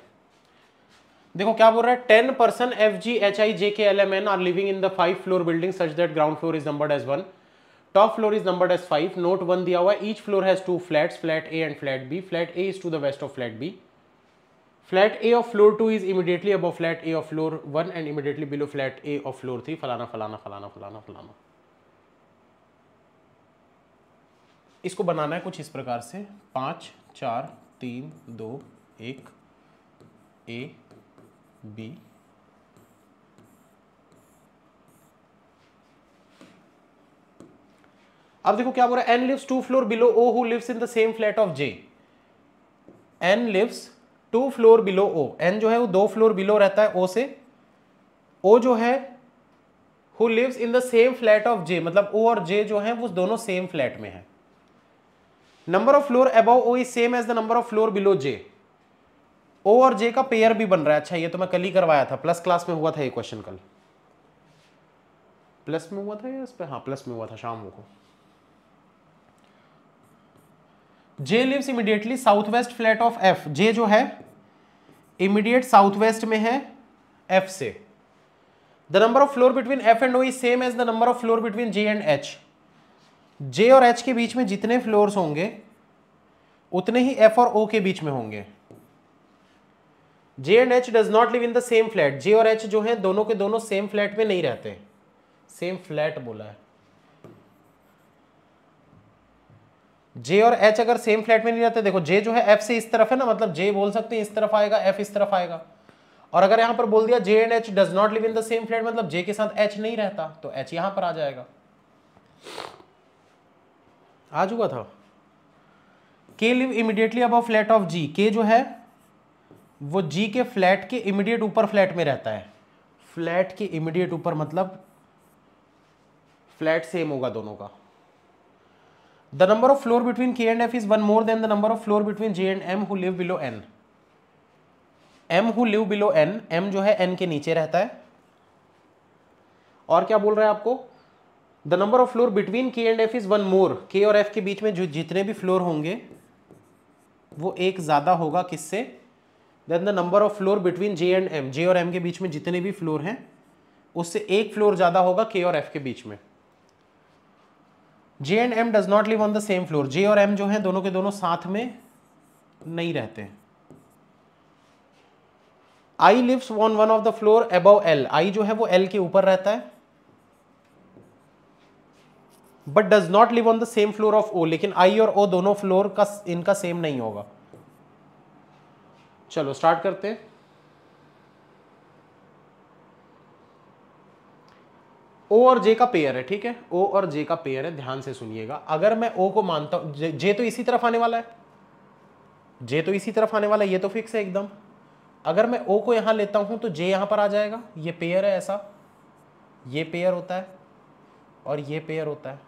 Speaker 1: देखो क्या बोल रहा है ten person F G H I J K L M N are living in the five floor building such that ground floor is numbered as one top floor is numbered as five note one दिया हुआ each floor has two flat flat A and flat B flat A is to the west of flat B flat A of floor two is immediately above flat A of floor one and immediately below flat A of floor three फलाना फलाना फलाना फलाना फलाना इसको बनाना है कुछ इस प्रकार से पांच चार तीन दो एक ए b अब देखो क्या बोल रहा है N lives two floor below O who lives in the same flat of J N lives two floor below O N जो है वो दो फ्लोर बिलो रहता है ओ से ओ जो है who lives in the same flat of J मतलब ओ और जे जो है वो दोनों सेम फ्लैट में है number of floor above O is same as the number of floor below J O और जे का पेयर भी बन रहा है अच्छा ये तो मैं कल ही करवाया था प्लस क्लास में हुआ था ये क्वेश्चन कल प्लस में हुआ था या इस पर हाँ प्लस में हुआ था शाम को J lives immediately south west flat of F J जो है इमीडिएट साउथ वेस्ट में है एफ से the number of floor between F and O is same as the number of floor between J and H J और H के बीच में जितने फ्लोर होंगे उतने ही एफ और ओ के बीच में होंगे J and H does not live in the same flat J और एच जो है दोनों के दोनों सेम फ्लैट में नहीं रहते सेम फ्लैट बोला है जे और एच अगर सेम फ्लैट में नहीं रहते देखो जे जो है एफ से इस तरफ है ना मतलब जे बोल सकते हैं इस तरफ आएगा एफ इस तरफ आएगा और अगर यहां पर बोल दिया J and H does not live in the same flat मतलब जे के साथ एच नहीं रहता तो एच यहां पर आ जाएगा आ चुका था K live immediately above flat of G K जो है वो जी के फ्लैट के इमीडिएट ऊपर फ्लैट में रहता है फ्लैट के इमीडिएट ऊपर मतलब फ्लैट सेम होगा दोनों का the number of floor between K and F is one more than the number of floor between J and M who live below N M who live below N M जो है N के नीचे रहता है और क्या बोल रहे हैं आपको the number of floor between K and F is one more K और एफ के बीच में जो जितने भी फ्लोर होंगे वो एक ज़्यादा होगा किससे than the number of floor between J and M J और एम के बीच में जितने भी फ्लोर हैं उससे एक फ्लोर ज़्यादा होगा के और एफ के बीच में J and M does not live on the same floor J और एम जो है दोनों के दोनों साथ में नहीं रहते हैं I lives on one of the floor above L I जो है वो एल के ऊपर रहता है but does not live on the same floor of O लेकिन आई और ओ दोनों फ्लोर का इनका सेम नहीं होगा चलो स्टार्ट करते हैं ओ और जे का पेयर है ठीक है ओ और जे का पेयर है ध्यान से सुनिएगा अगर मैं ओ को मानता हूं जे, जे तो इसी तरफ आने वाला है जे तो इसी तरफ आने वाला है ये तो फिक्स है एकदम अगर मैं ओ को यहां लेता हूं तो जे यहां पर आ जाएगा ये पेयर है ऐसा ये पेयर होता है और ये पेयर होता है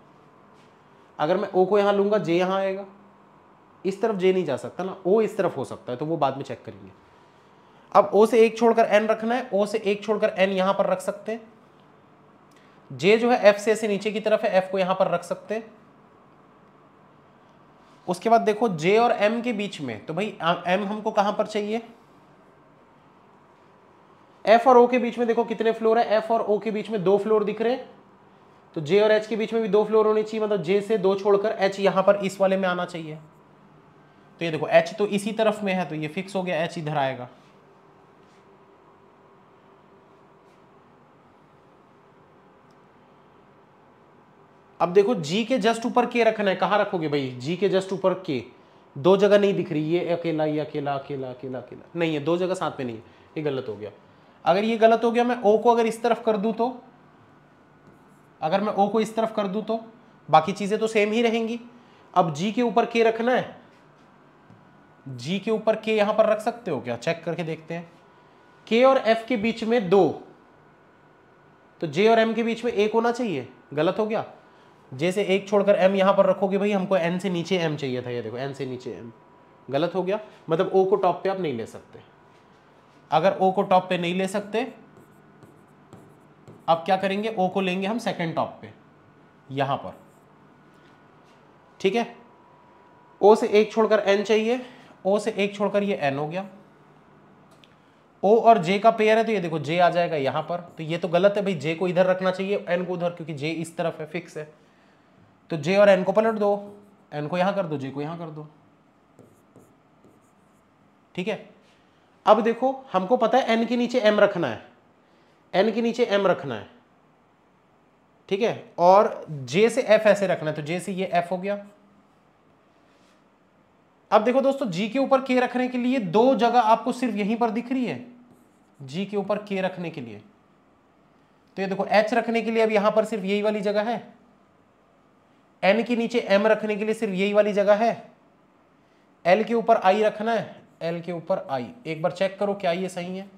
Speaker 1: अगर मैं ओ को यहां लूंगा जे यहां आएगा इस तरफ जे नहीं जा सकता ना ओ इस तरफ हो सकता है तो वो बाद में चेक करेंगे अब ओ से एक छोड़कर एन रखना है ओ से एक छोड़कर एन यहां पर रख सकते हैं जे जो है एफ से ऐसे नीचे की तरफ है एफ को यहां पर रख सकते हैं उसके बाद देखो जे और एम के बीच में तो भाई एम हमको कहां पर चाहिए एफ और ओ के बीच में देखो कितने फ्लोर है एफ और ओ के बीच में दो फ्लोर दिख रहे तो जे और एच के बीच में भी दो फ्लोर होने चाहिए मतलब जे से दो छोड़कर एच यहां पर इस वाले में आना चाहिए तो ये देखो एच तो इसी तरफ में है तो ये फिक्स हो गया एच इधर आएगा अब देखो जी के जस्ट ऊपर के रखना है कहां रखोगे भाई जी के जस्ट ऊपर के दो जगह नहीं दिख रही ये अकेला ये अकेला अकेला अकेला अकेला नहीं है दो जगह साथ में नहीं है ये गलत हो गया अगर ये गलत हो गया मैं ओ को अगर इस तरफ कर दू तो अगर मैं ओ को इस तरफ कर दू तो बाकी चीज़ें तो सेम ही रहेंगी अब जी के ऊपर के रखना है जी के ऊपर के यहां पर रख सकते हो क्या चेक करके देखते हैं के और एफ के बीच में दो तो जे और एम के बीच में एक होना चाहिए गलत हो गया जैसे एक छोड़कर एम यहां पर रखोगे भाई हमको एन से नीचे एम चाहिए था ये देखो एन से नीचे एम गलत हो गया मतलब ओ को टॉप पे आप नहीं ले सकते अगर ओ को टॉप पे नहीं ले सकते अब क्या करेंगे ओ को लेंगे हम सेकेंड टॉप पे यहां पर ठीक है ओ से एक छोड़कर एन चाहिए ओ से एक छोड़कर ये एन हो गया ओ और जे का पेयर है तो ये देखो जे आ जाएगा यहां पर तो ये तो गलत है भाई जे को इधर रखना चाहिए एन को उधर क्योंकि जे इस तरफ है फिक्स है तो जे और एन को पलट दो एन को यहां कर दो जे को यहां कर दो ठीक है अब देखो हमको पता है एन के नीचे एम रखना है एन के नीचे एम रखना है ठीक है और जे से एफ ऐसे रखना है तो जे से ये एफ हो गया अब देखो दोस्तों जी के ऊपर के रखने के लिए दो जगह आपको सिर्फ यहीं पर दिख रही है जी के ऊपर के रखने के लिए तो ये देखो एच रखने के लिए अब यहां पर सिर्फ यही वाली जगह है एन के नीचे एम रखने के लिए सिर्फ यही वाली जगह है एल के ऊपर आई रखना है एल के ऊपर आई एक बार चेक करो क्या ये सही है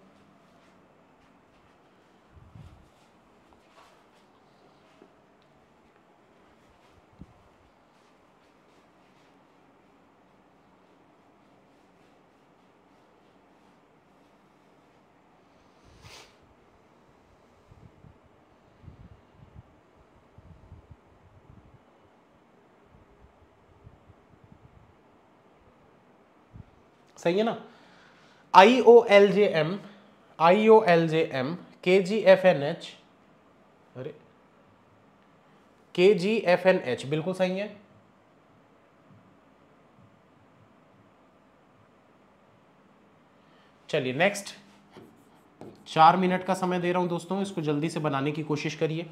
Speaker 1: सही है ना I O L J M I O L J M K G F N H अरे के जी एफ एन एच बिल्कुल सही है चलिए नेक्स्ट चार मिनट का समय दे रहा हूं दोस्तों इसको जल्दी से बनाने की कोशिश करिए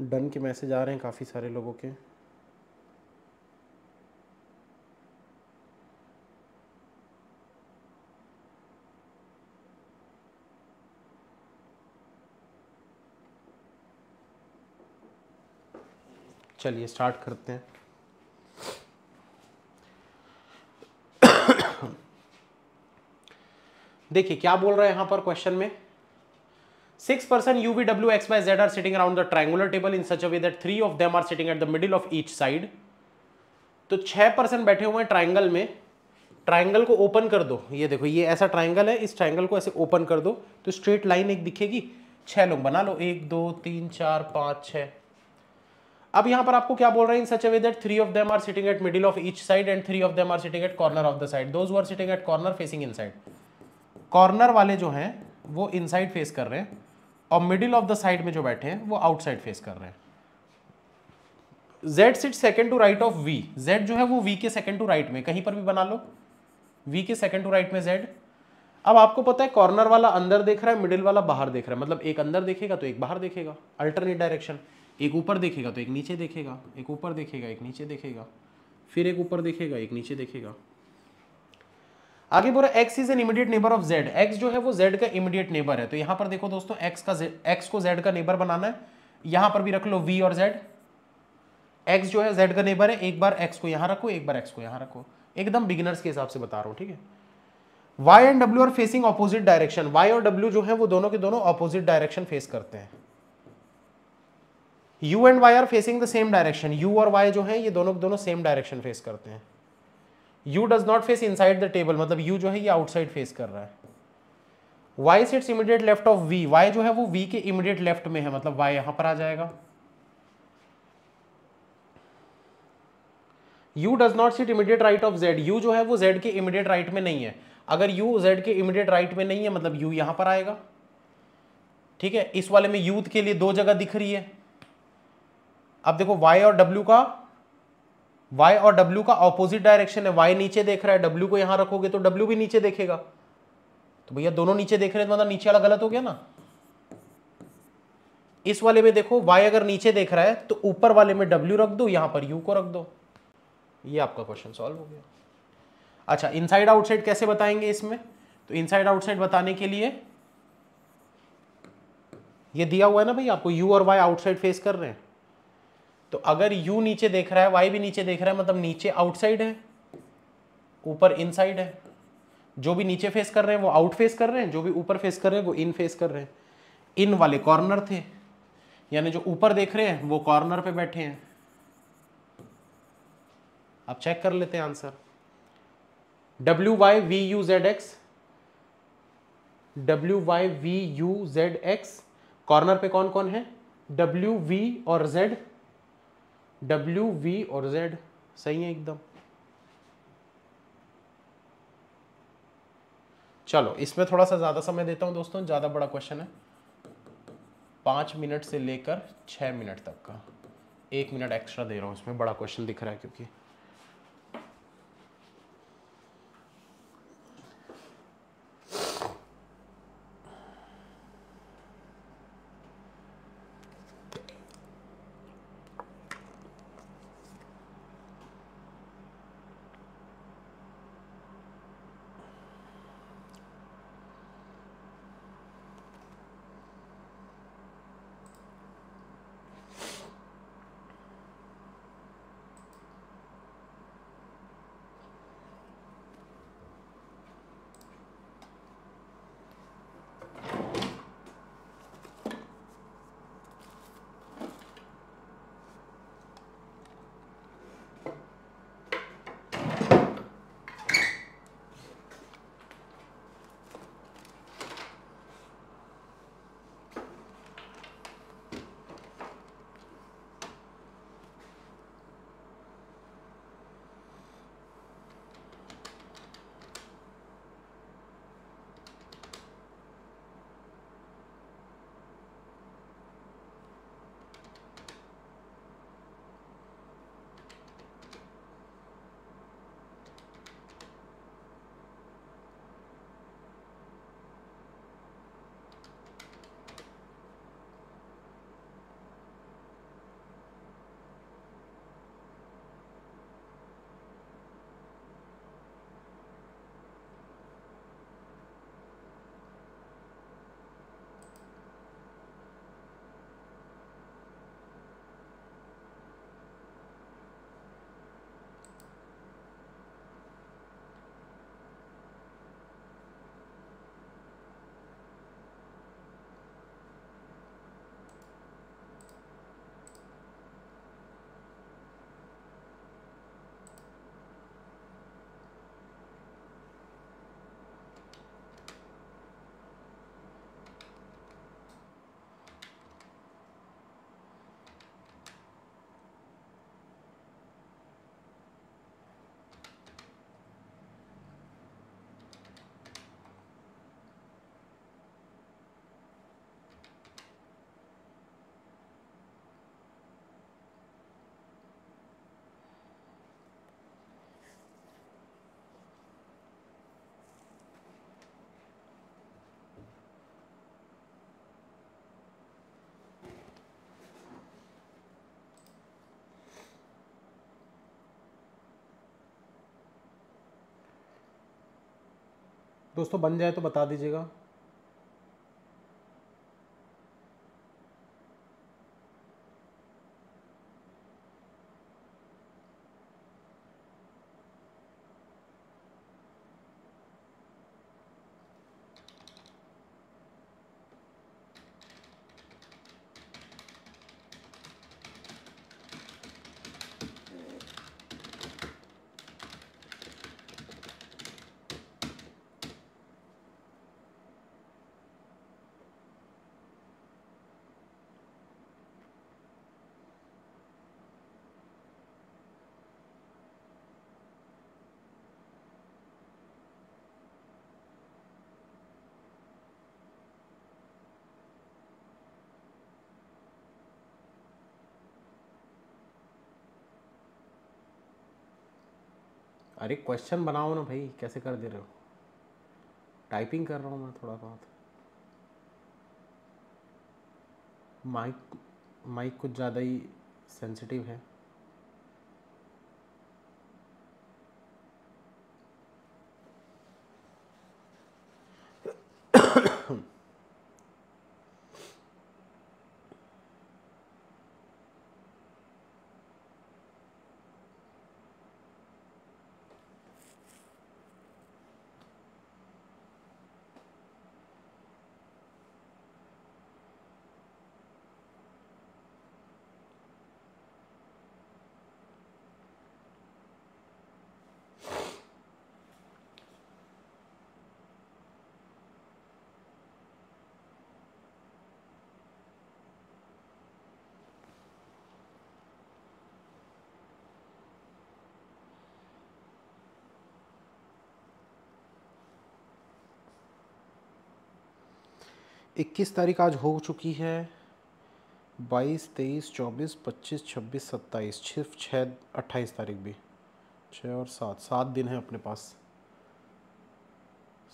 Speaker 1: डन के मैसेज आ रहे हैं काफ़ी सारे लोगों के चलिए स्टार्ट करते हैं देखिए क्या बोल रहा है यहाँ पर क्वेश्चन में Six person UVW X Y Z are sitting around the triangular table in such a way that three of them are sitting at the middle of each side. तो छह पर्सन बैठे हुए हैं ट्राइंगल में triangle को open कर दो ये देखो ये ऐसा ट्राइंगल है इस ट्राइंगल को ऐसे ओपन कर दो तो स्ट्रेट लाइन एक दिखेगी छह लोग बना लो एक दो तीन चार पाँच छः अब यहाँ पर आपको क्या बोल रहे हैं in such a way that three of them are sitting at middle of each side and three of them are sitting at corner of the side those are sitting at corner facing inside corner वाले जो हैं वो inside face कर रहे हैं और middle of the side में जो बैठे हैं वो आउटसाइड फेस कर रहे हैं Z sit second to right of V Z जो है वो वी के सेकेंड टू राइट में कहीं पर भी बना लो वी के सेकेंड टू राइट में जेड अब आपको पता है कॉर्नर वाला अंदर देख रहा है मिडिल वाला बाहर देख रहा है मतलब एक अंदर देखेगा तो एक बाहर देखेगा अल्टरनेट डायरेक्शन एक ऊपर देखेगा तो एक नीचे देखेगा एक ऊपर देखेगा एक नीचे देखेगा फिर एक ऊपर देखेगा एक नीचे देखेगा आगे बोला X is an immediate neighbour of Z X जो है वो जेड का इमीडिएट नेबर है तो यहां पर देखो दोस्तों एक्स का एक्स को जेड का नेबर बनाना है यहां पर भी रख लो वी और जेड एक्स जो है जेड का नेबर है एक बार एक्स को यहां रखो एक बार एक्स को यहां रखो एकदम बिगिनर्स के हिसाब से बता रहा हूँ ठीक है Y and W are facing opposite direction Y और डब्ल्यू जो है वो दोनों के दोनों ऑपोजिट डायरेक्शन फेस करते हैं U and Y are facing the same direction U और वाई जो है ये दोनों के दोनों सेम डायरेक्शन फेस करते हैं U does not face inside the table मतलब यू जो है ये आउटसाइड फेस कर रहा है Y sits immediate left of V Y जो है वो वी के इमीडिएट लेफ्ट में है मतलब वाई यहां पर आ जाएगा U does not sit immediate right of Z U जो है वो जेड के इमीडिएट राइट में नहीं है अगर यू जेड के इमीडिएट राइट में नहीं है मतलब यू यहां पर आएगा ठीक है इस वाले में यूथ के लिए दो जगह दिख रही है अब देखो वाई और डब्ल्यू का y और w का ऑपोजिट डायरेक्शन है y नीचे देख रहा है w को यहां रखोगे तो w भी नीचे देखेगा तो भैया दोनों नीचे देख रहे हैं तो मतलब नीचे वाला गलत हो गया ना इस वाले में देखो y अगर नीचे देख रहा है तो ऊपर वाले में w रख दो यहां पर u को रख दो ये आपका क्वेश्चन सॉल्व हो गया अच्छा इनसाइड आउटसाइड कैसे बताएंगे इसमें तो इनसाइड आउटसाइड बताने के लिए ये दिया हुआ है ना भाई आपको यू और वाई आउटसाइड फेस कर रहे हैं तो अगर u नीचे देख रहा है y भी नीचे देख रहा है मतलब नीचे आउटसाइड है ऊपर इनसाइड है जो भी नीचे फेस कर रहे हैं वो आउट फेस कर रहे हैं जो भी ऊपर फेस कर रहे हैं वो इन फेस कर रहे हैं इन वाले कॉर्नर थे यानी जो ऊपर देख रहे हैं वो कॉर्नर पे बैठे हैं अब चेक कर लेते हैं answer W Y V U Z X W Y V U Z X corner पे कौन कौन है डब्ल्यू वी और जेड डब्ल्यू वी और जेड सही है एकदम चलो इसमें थोड़ा सा ज़्यादा समय देता हूं दोस्तों ज़्यादा बड़ा क्वेश्चन है पांच मिनट से लेकर छह मिनट तक का एक मिनट एक्स्ट्रा दे रहा हूं इसमें बड़ा क्वेश्चन दिख रहा है क्योंकि दोस्तों बन जाए तो बता दीजिएगा अरे क्वेश्चन बनाओ ना भाई कैसे कर दे रहे हो टाइपिंग कर रहा हूँ मैं थोड़ा बहुत माइक माइक कुछ ज़्यादा ही सेंसिटिव है इक्कीस तारीख आज हो चुकी है बाईस तेईस चौबीस पच्चीस छब्बीस सत्ताईस सिर्फ छः अट्ठाईस तारीख भी छः और सात सात दिन हैं अपने पास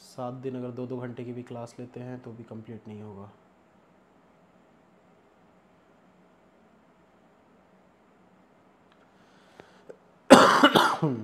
Speaker 1: सात दिन अगर दो दो घंटे की भी क्लास लेते हैं तो भी कंप्लीट नहीं होगा Hmm.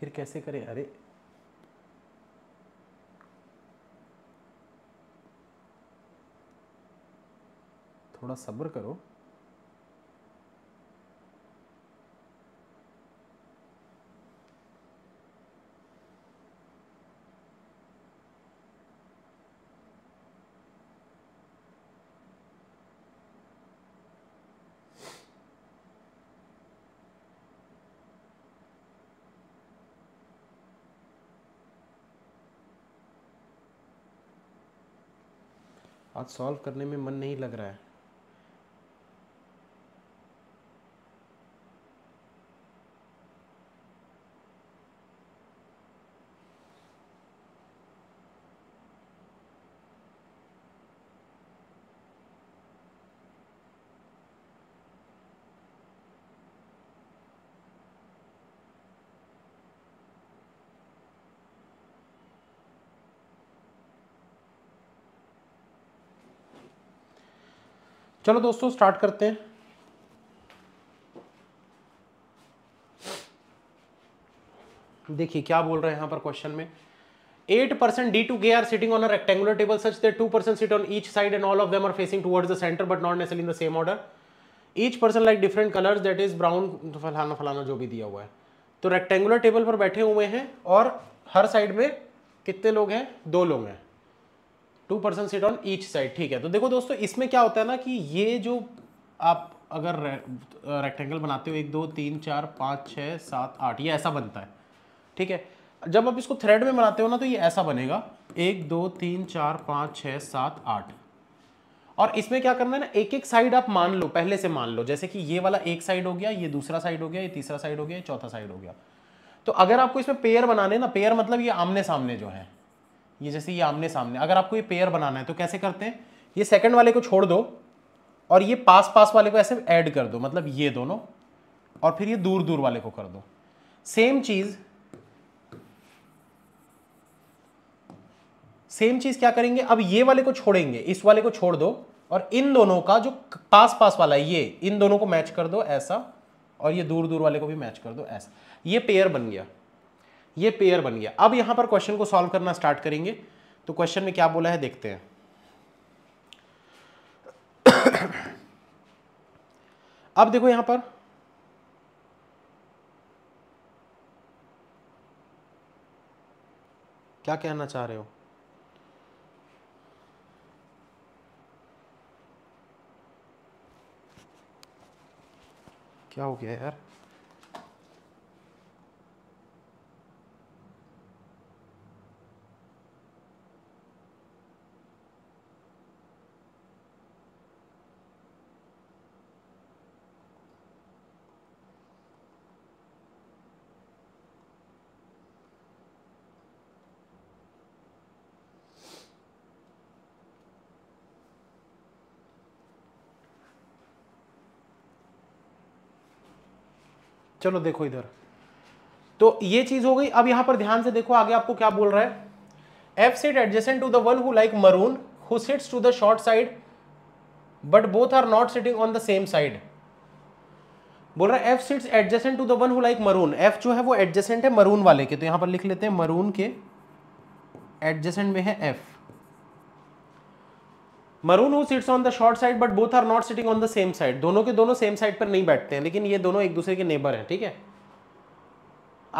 Speaker 1: फिर कैसे करें अरे थोड़ा सब्र करो सॉल्व करने में मन नहीं लग रहा है चलो दोस्तों स्टार्ट करते हैं देखिए क्या बोल रहे हैं यहां पर क्वेश्चन में eight persons D to G are sitting on a rectangular table such that two persons seat on each side and all of them are facing towards the centre but not necessarily in the same order each person like different colours that is brown फलाना फलाना जो भी दिया हुआ है तो rectangular table पर बैठे हुए हैं और हर साइड में कितने लोग हैं दो लोग हैं two person seat on each side ठीक है तो देखो दोस्तों इसमें क्या होता है ना कि ये जो आप अगर रेक्टेंगल बनाते हो एक दो तीन चार पाँच छः सात आठ ये ऐसा बनता है ठीक है जब आप इसको थ्रेड में बनाते हो ना तो ये ऐसा बनेगा एक दो तीन चार पाँच छः सात आठ और इसमें क्या करना है ना एक एक साइड आप मान लो पहले से मान लो जैसे कि ये वाला एक साइड हो गया ये दूसरा साइड हो गया ये तीसरा साइड हो गया ये चौथा साइड हो गया तो अगर आपको इसमें पेयर बनाने ना पेयर मतलब ये आमने सामने जो है ये जैसे ये आमने सामने अगर आपको ये पेयर बनाना है तो कैसे करते हैं ये सेकंड वाले को छोड़ दो और ये पास पास वाले को ऐसे ऐड कर दो मतलब ये दोनों और फिर ये दूर दूर वाले को कर दो सेम चीज़ सेम चीज़ क्या करेंगे अब ये वाले को छोड़ेंगे इस वाले को छोड़ दो और इन दोनों का जो पास पास वाला है ये इन दोनों को मैच कर दो ऐसा और ये दूर दूर वाले को भी मैच कर दो ऐसा ये पेयर बन गया ये पेयर बन गया अब यहां पर क्वेश्चन को सॉल्व करना स्टार्ट करेंगे तो क्वेश्चन में क्या बोला है देखते हैं अब देखो यहां पर क्या कहना चाह रहे हो क्या हो गया यार चलो देखो इधर तो ये चीज हो गई अब यहां पर ध्यान से देखो आगे आपको क्या बोल रहा है F sit adjacent to the one who like maroon who sits to the short side but both are not sitting on the same side बोल रहा है F sits adjacent to the one who like maroon F जो है वो adjacent है maroon वाले के तो यहां पर लिख लेते हैं मरून के एडजेसेंट में है F maroon who sits on the short side but both are not sitting on the same side दोनों के दोनों सेम साइड पर नहीं बैठते हैं लेकिन ये दोनों एक दूसरे के नेबर हैं ठीक है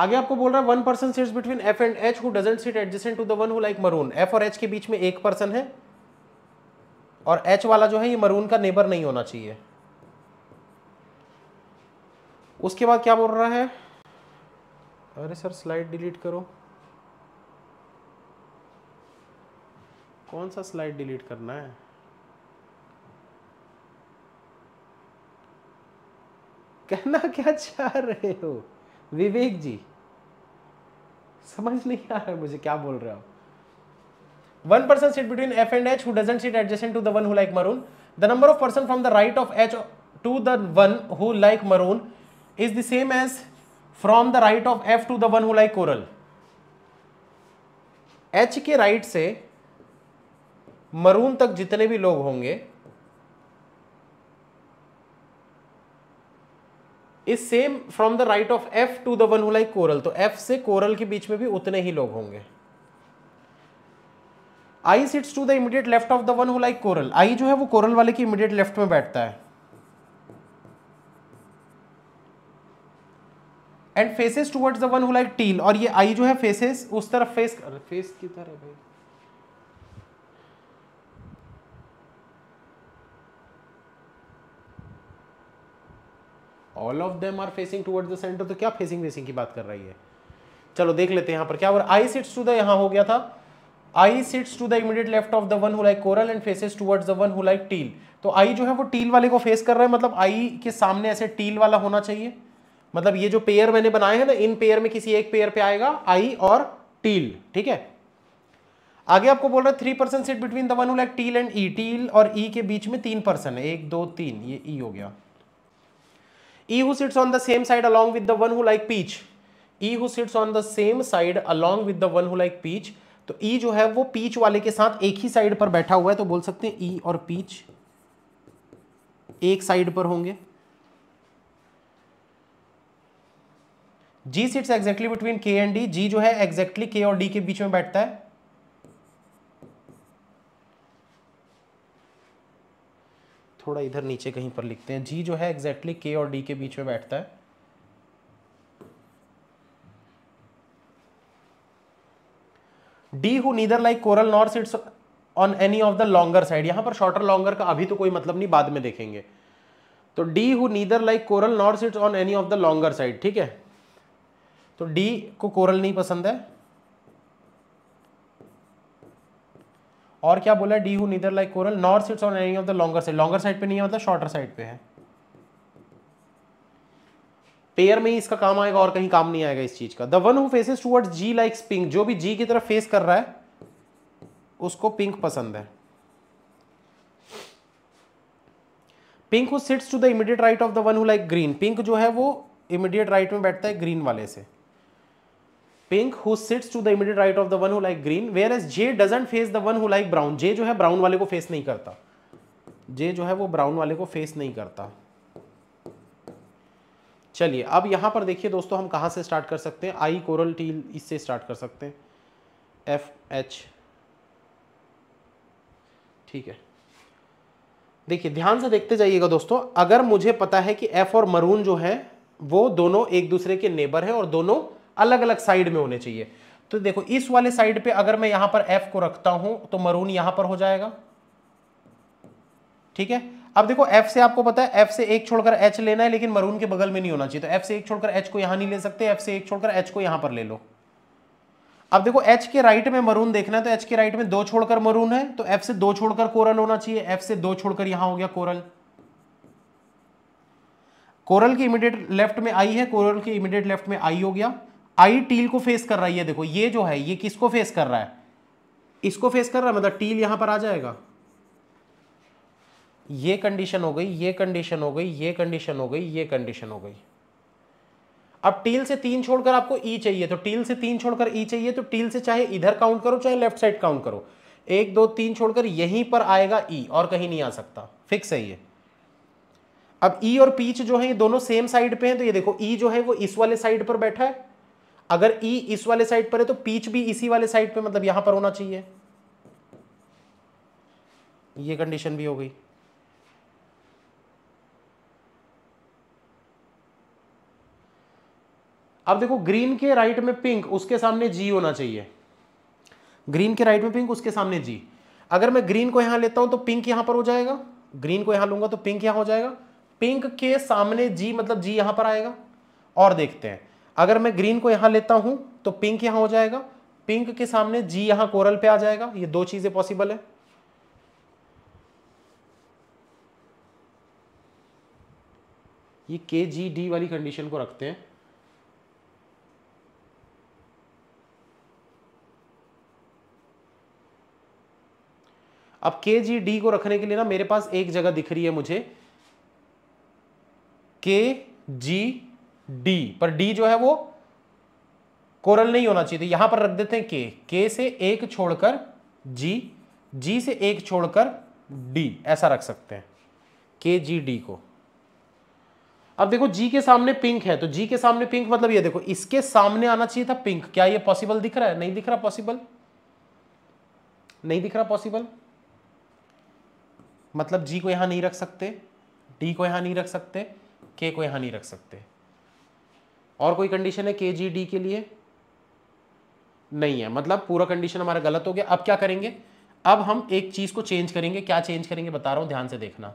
Speaker 1: आगे आपको बोल रहा है one person sits between F and H who doesn't sit adjacent to the one who like maroon F और एच के बीच में एक पर्सन है और एच वाला जो है ये मरून का नेबर नहीं होना चाहिए उसके बाद क्या बोल रहा है अरे सर स्लाइड डिलीट करो कौन सा स्लाइड डिलीट करना है कहना क्या चाह रहे हो विवेक जी समझ नहीं आ रहा मुझे क्या बोल रहे हो one person seat between F and H who seat adjacent to the like maroon the number of person from the right of H to the one who like maroon is the same as from the right of F to the one who like coral H के right से maroon तक जितने भी लोग होंगे is same from the right of F to the one who like coral तो F से coral के बीच में भी उतने ही लोग होंगे I sits to the immediate left of the one who like coral I जो है वो कोरल वाले की इमीडिएट लेफ्ट में बैठता है and faces towards the one who like teal और ये आई जो है फेसेस उस तरफ फेस कर फेस किधर है भाई all of them are facing toward the centre तो क्या फेसिंग फेसिंग की बात कर रही है चलो देख लेते हैं यहाँ पर क्या और आई सिट्स टू द यहाँ हो गया था I sits to the immediate left of the one who like coral and faces towards the one who like teal तो आई जो है वो टील वाले को फेस कर रहा है मतलब आई के सामने ऐसे टील वाला होना चाहिए मतलब ये जो पेयर मैंने बनाए हैं ना इन पेयर में किसी एक पेयर पे आएगा आई और टील ठीक है आगे आपको बोल रहा है three persons seat between the one like teal and E teal और ई e के बीच में तीन पर्सन है एक दो तीन ये ई e हो गया E who sits on the same side along with the one who like peach. E who sits on the same side along with the one who like peach. तो E जो है वो peach वाले के साथ एक ही side पर बैठा हुआ है तो बोल सकते हैं E और peach एक side पर होंगे G sits exactly between K and D G जो है exactly K और D के बीच में बैठता है थोड़ा इधर नीचे कहीं पर लिखते हैं जी जो है एग्जैक्टली के और डी के बीच में बैठता है D who neither like coral nor sits on any of the longer side यहां पर शॉर्टर लॉन्गर का अभी तो कोई मतलब नहीं बाद में देखेंगे तो D who neither like coral nor sits on any of the longer side ठीक है तो डी को कोरल नहीं पसंद है और क्या बोला D who neither like coral nor sits on any of the longer side longer side पे नहीं है मतलब शॉर्टर साइड पे है पेयर में ही इसका काम आएगा और कहीं काम नहीं आएगा इस चीज का the one who faces towards G like pink जो भी जी की तरफ फेस कर रहा है उसको पिंक पसंद है pink who sits to the immediate right of the one who like green pink जो है वो इमीडिएट राइट में बैठता है ग्रीन वाले से pink who sits to the immediate right of the one who like green whereas J doesn't face the one who like brown J जो है ब्राउन वाले को फेस नहीं करता जे जो है वो ब्राउन वाले को फेस नहीं करता चलिए अब यहां पर देखिए दोस्तों हम कहां से स्टार्ट कर सकते हैं आई कोरल टील इससे स्टार्ट कर सकते हैं एफ एच ठीक है देखिए ध्यान से देखते जाइएगा दोस्तों अगर मुझे पता है कि एफ और मरून जो है वो दोनों एक दूसरे के नेबर हैं और दोनों अलग अलग साइड में होने चाहिए तो देखो इस वाले साइड पे अगर मैं यहां पर एफ को रखता हूं तो मरून यहां पर हो जाएगा ठीक है अब देखो एफ से आपको पता है एफ से एक छोड़कर एच लेना है लेकिन मरून के बगल में नहीं होना चाहिए तो एफ से एक छोड़कर एच को यहां नहीं ले सकते एफ से एक छोड़कर एच को यहां पर ले लो अब देखो एच के राइट में मरून देखना है तो एच के राइट में दो छोड़कर मरून है तो एफ से दो छोड़कर कोरल होना चाहिए एफ से दो छोड़कर यहां हो गया कोरल कोरल की इमीडिएट लेफ्ट में आई है कोरल की इमीडिएट लेफ्ट में आई हो गया आई टील को फेस कर रहा है ये देखो ये जो है ये किसको फेस कर रहा है इसको फेस कर रहा है मतलब टील यहां पर आ जाएगा ये कंडीशन हो गई ये कंडीशन हो गई ये कंडीशन हो गई ये कंडीशन हो गई अब टील से तीन छोड़कर आपको ई e चाहिए तो टील से तीन छोड़कर ई e चाहिए तो टील से चाहे इधर काउंट करो चाहे लेफ्ट साइड काउंट करो एक दो तीन छोड़कर यहीं पर आएगा ई e, और कहीं नहीं आ सकता फिक्स है ये अब ई और पीच जो है ये दोनों सेम साइड पे हैं तो ये देखो ई जो है वो इस वाले साइड पर बैठा है अगर ई e इस वाले साइड पर है तो पीच भी इसी वाले साइड पे मतलब यहां पर होना चाहिए ये कंडीशन भी हो गई अब देखो ग्रीन के राइट में पिंक उसके सामने जी होना चाहिए ग्रीन के राइट में पिंक उसके सामने जी अगर मैं ग्रीन को यहां लेता हूं तो पिंक यहां पर हो जाएगा ग्रीन को यहां लूंगा तो पिंक यहां हो जाएगा पिंक के सामने जी मतलब जी यहां पर आएगा और देखते हैं अगर मैं ग्रीन को यहां लेता हूं तो पिंक यहां हो जाएगा पिंक के सामने जी यहां कोरल पे आ जाएगा ये दो चीज़ें पॉसिबल है ये के जी डी वाली कंडीशन को रखते हैं अब के जी डी को रखने के लिए ना मेरे पास एक जगह दिख रही है मुझे के जी डी पर डी जो है वो कोरल नहीं होना चाहिए तो यहां पर रख देते हैं के के से एक छोड़कर जी जी से एक छोड़कर डी ऐसा रख सकते हैं के जी डी को अब देखो जी के सामने पिंक है तो जी के सामने पिंक मतलब ये देखो इसके सामने आना चाहिए था पिंक क्या ये पॉसिबल दिख रहा है नहीं दिख रहा पॉसिबल नहीं दिख रहा पॉसिबल मतलब जी को यहां नहीं रख सकते डी को यहां नहीं रख सकते के को यहां नहीं रख सकते और कोई कंडीशन है के जी डी के लिए नहीं है मतलब पूरा कंडीशन हमारा गलत हो गया अब क्या करेंगे अब हम एक चीज को चेंज करेंगे क्या चेंज करेंगे बता रहा हूं ध्यान से देखना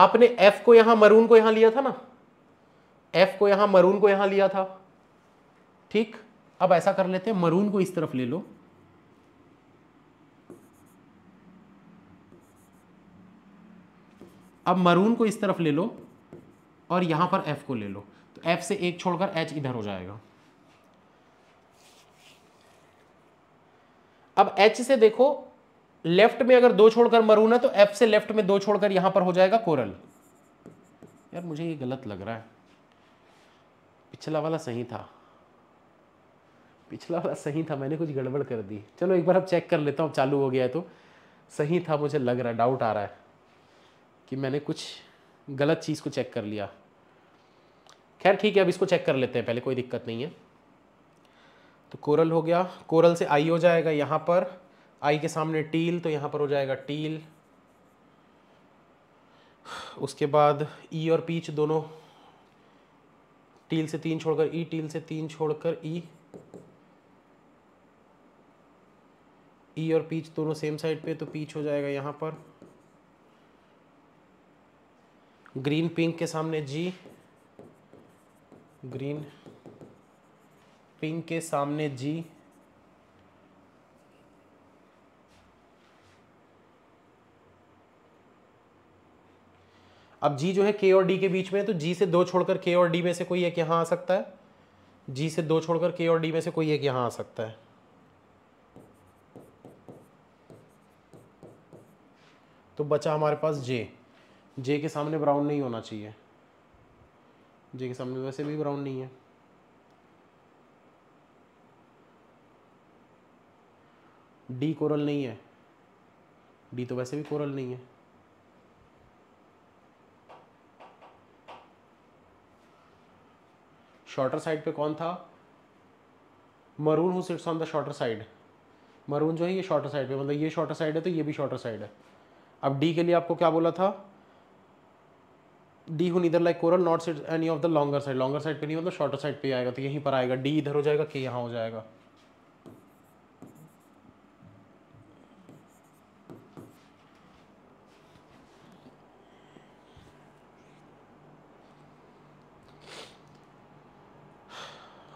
Speaker 1: आपने एफ को यहां मरून को यहां लिया था ना एफ को यहां मरून को यहां लिया था ठीक अब ऐसा कर लेते हैं मरून को इस तरफ ले लो अब मरून को इस तरफ ले लो और यहाँ पर एफ को ले लो तो एफ से एक छोड़कर एच इधर हो जाएगा अब एच से देखो लेफ्ट में अगर दो छोड़कर मरून है तो एफ से लेफ्ट में दो छोड़कर यहां पर हो जाएगा कोरल यार मुझे ये गलत लग रहा है पिछला वाला सही था पिछला वाला सही था मैंने कुछ गड़बड़ कर दी चलो एक बार अब चेक कर लेता हूँ चालू हो गया है तो सही था मुझे लग रहा है डाउट आ रहा है कि मैंने कुछ गलत चीज़ को चेक कर लिया खैर ठीक है अब इसको चेक कर लेते हैं पहले कोई दिक्कत नहीं है तो कोरल हो गया कोरल से आई हो जाएगा यहाँ पर आई के सामने टील तो यहाँ पर हो जाएगा टील उसके बाद ई e और पीच दोनों टील से तीन छोड़कर ई e, टील से तीन छोड़कर ई e। ई और पीच दोनों सेम साइड पे तो पीच हो जाएगा यहाँ पर ग्रीन पिंक के सामने जी ग्रीन पिंक के सामने जी अब जी जो है के और डी के बीच में है तो जी से दो छोड़कर के और डी में से कोई एक यहां आ सकता है जी से दो छोड़कर के और डी में से कोई एक यहां आ सकता है तो बचा हमारे पास जे जे के सामने ब्राउन नहीं होना चाहिए जे के सामने वैसे भी ब्राउन नहीं है डी कोरल नहीं है डी तो वैसे भी कोरल नहीं है शॉर्टर साइड पे कौन था maroon who sits on the shorter side maroon जो है ये शॉर्टर साइड पे मतलब ये शॉर्टर साइड है तो ये भी शॉर्टर साइड है अब डी के लिए आपको क्या बोला था D who neither like coral not sit any of the longer side longer side पे नहीं मतलब शॉर्टर साइड पे आएगा तो यहीं पर आएगा डी इधर हो जाएगा के यहाँ हो जाएगा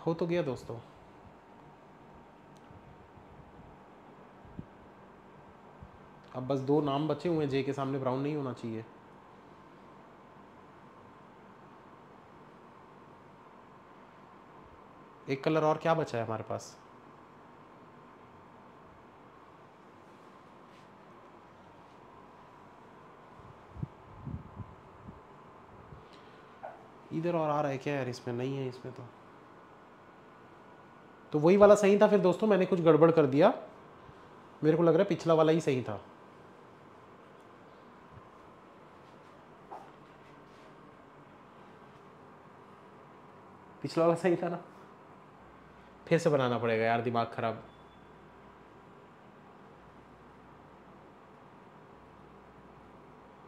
Speaker 1: हो तो गया दोस्तों अब बस दो नाम बचे हुए हैं जे के सामने ब्राउन नहीं होना चाहिए एक कलर और क्या बचा है हमारे पास इधर और आ रहा है क्या यार इसमें नहीं है इसमें तो तो वही वाला सही था फिर दोस्तों मैंने कुछ गड़बड़ कर दिया मेरे को लग रहा है पिछला वाला ही सही था पिछला वाला सही था ना फिर से बनाना पड़ेगा यार दिमाग ख़राब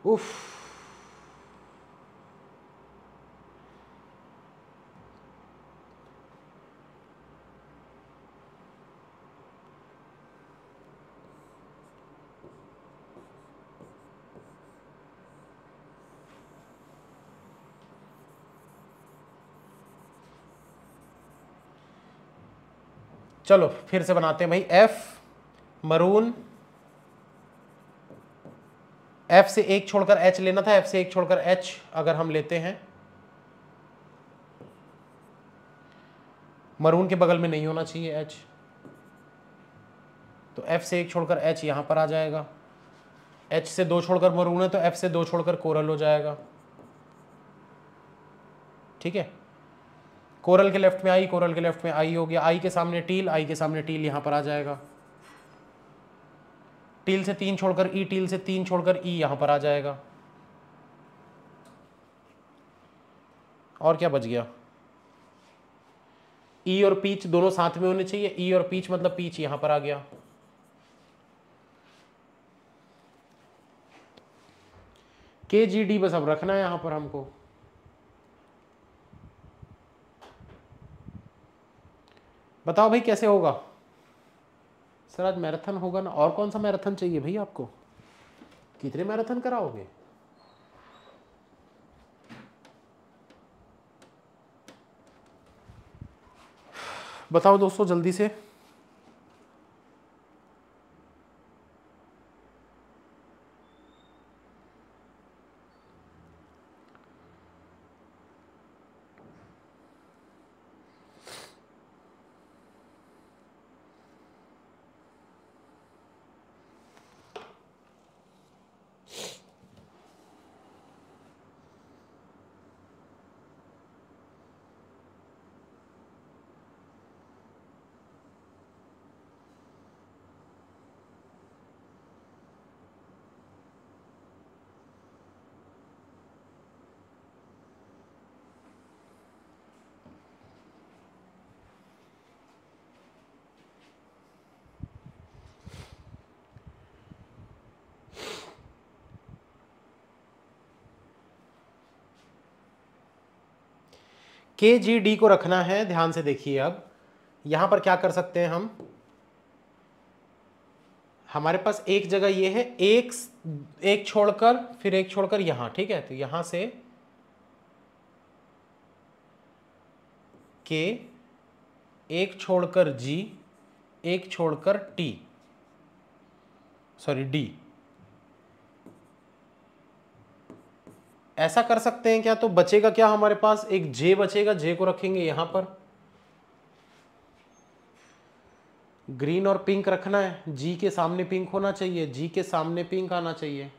Speaker 1: उफ़ चलो फिर से बनाते हैं भाई एफ मरून एफ से एक छोड़कर एच लेना था एफ से एक छोड़कर एच अगर हम लेते हैं मरून के बगल में नहीं होना चाहिए एच तो एफ से एक छोड़कर एच यहां पर आ जाएगा एच से दो छोड़कर मरून है तो एफ से दो छोड़कर कोरल हो जाएगा ठीक है कोरल के लेफ्ट में आई कोरल के लेफ्ट में आई हो गया आई के सामने टील आई के सामने टील यहां पर आ जाएगा टील से तीन छोड़कर ई टील से तीन छोड़कर ई यहां पर आ जाएगा और क्या बच गया ई और पीच दोनों साथ में होने चाहिए ई और पीच मतलब पीच यहां पर आ गया के जी डी बस अब रखना है यहां पर हमको बताओ भाई कैसे होगा सर आज मैराथन होगा ना और कौन सा मैराथन चाहिए भाई आपको कितने मैराथन कराओगे बताओ दोस्तों जल्दी से के जी डी को रखना है ध्यान से देखिए अब यहां पर क्या कर सकते हैं हम हमारे पास एक जगह ये है एक एक छोड़कर फिर एक छोड़कर यहां ठीक है तो यहां से के एक छोड़कर जी एक छोड़कर टी सॉरी डी ऐसा कर सकते हैं क्या तो बचेगा क्या हमारे पास एक जे बचेगा जे को रखेंगे यहां पर ग्रीन और पिंक रखना है जी के सामने पिंक होना चाहिए जी के सामने पिंक आना चाहिए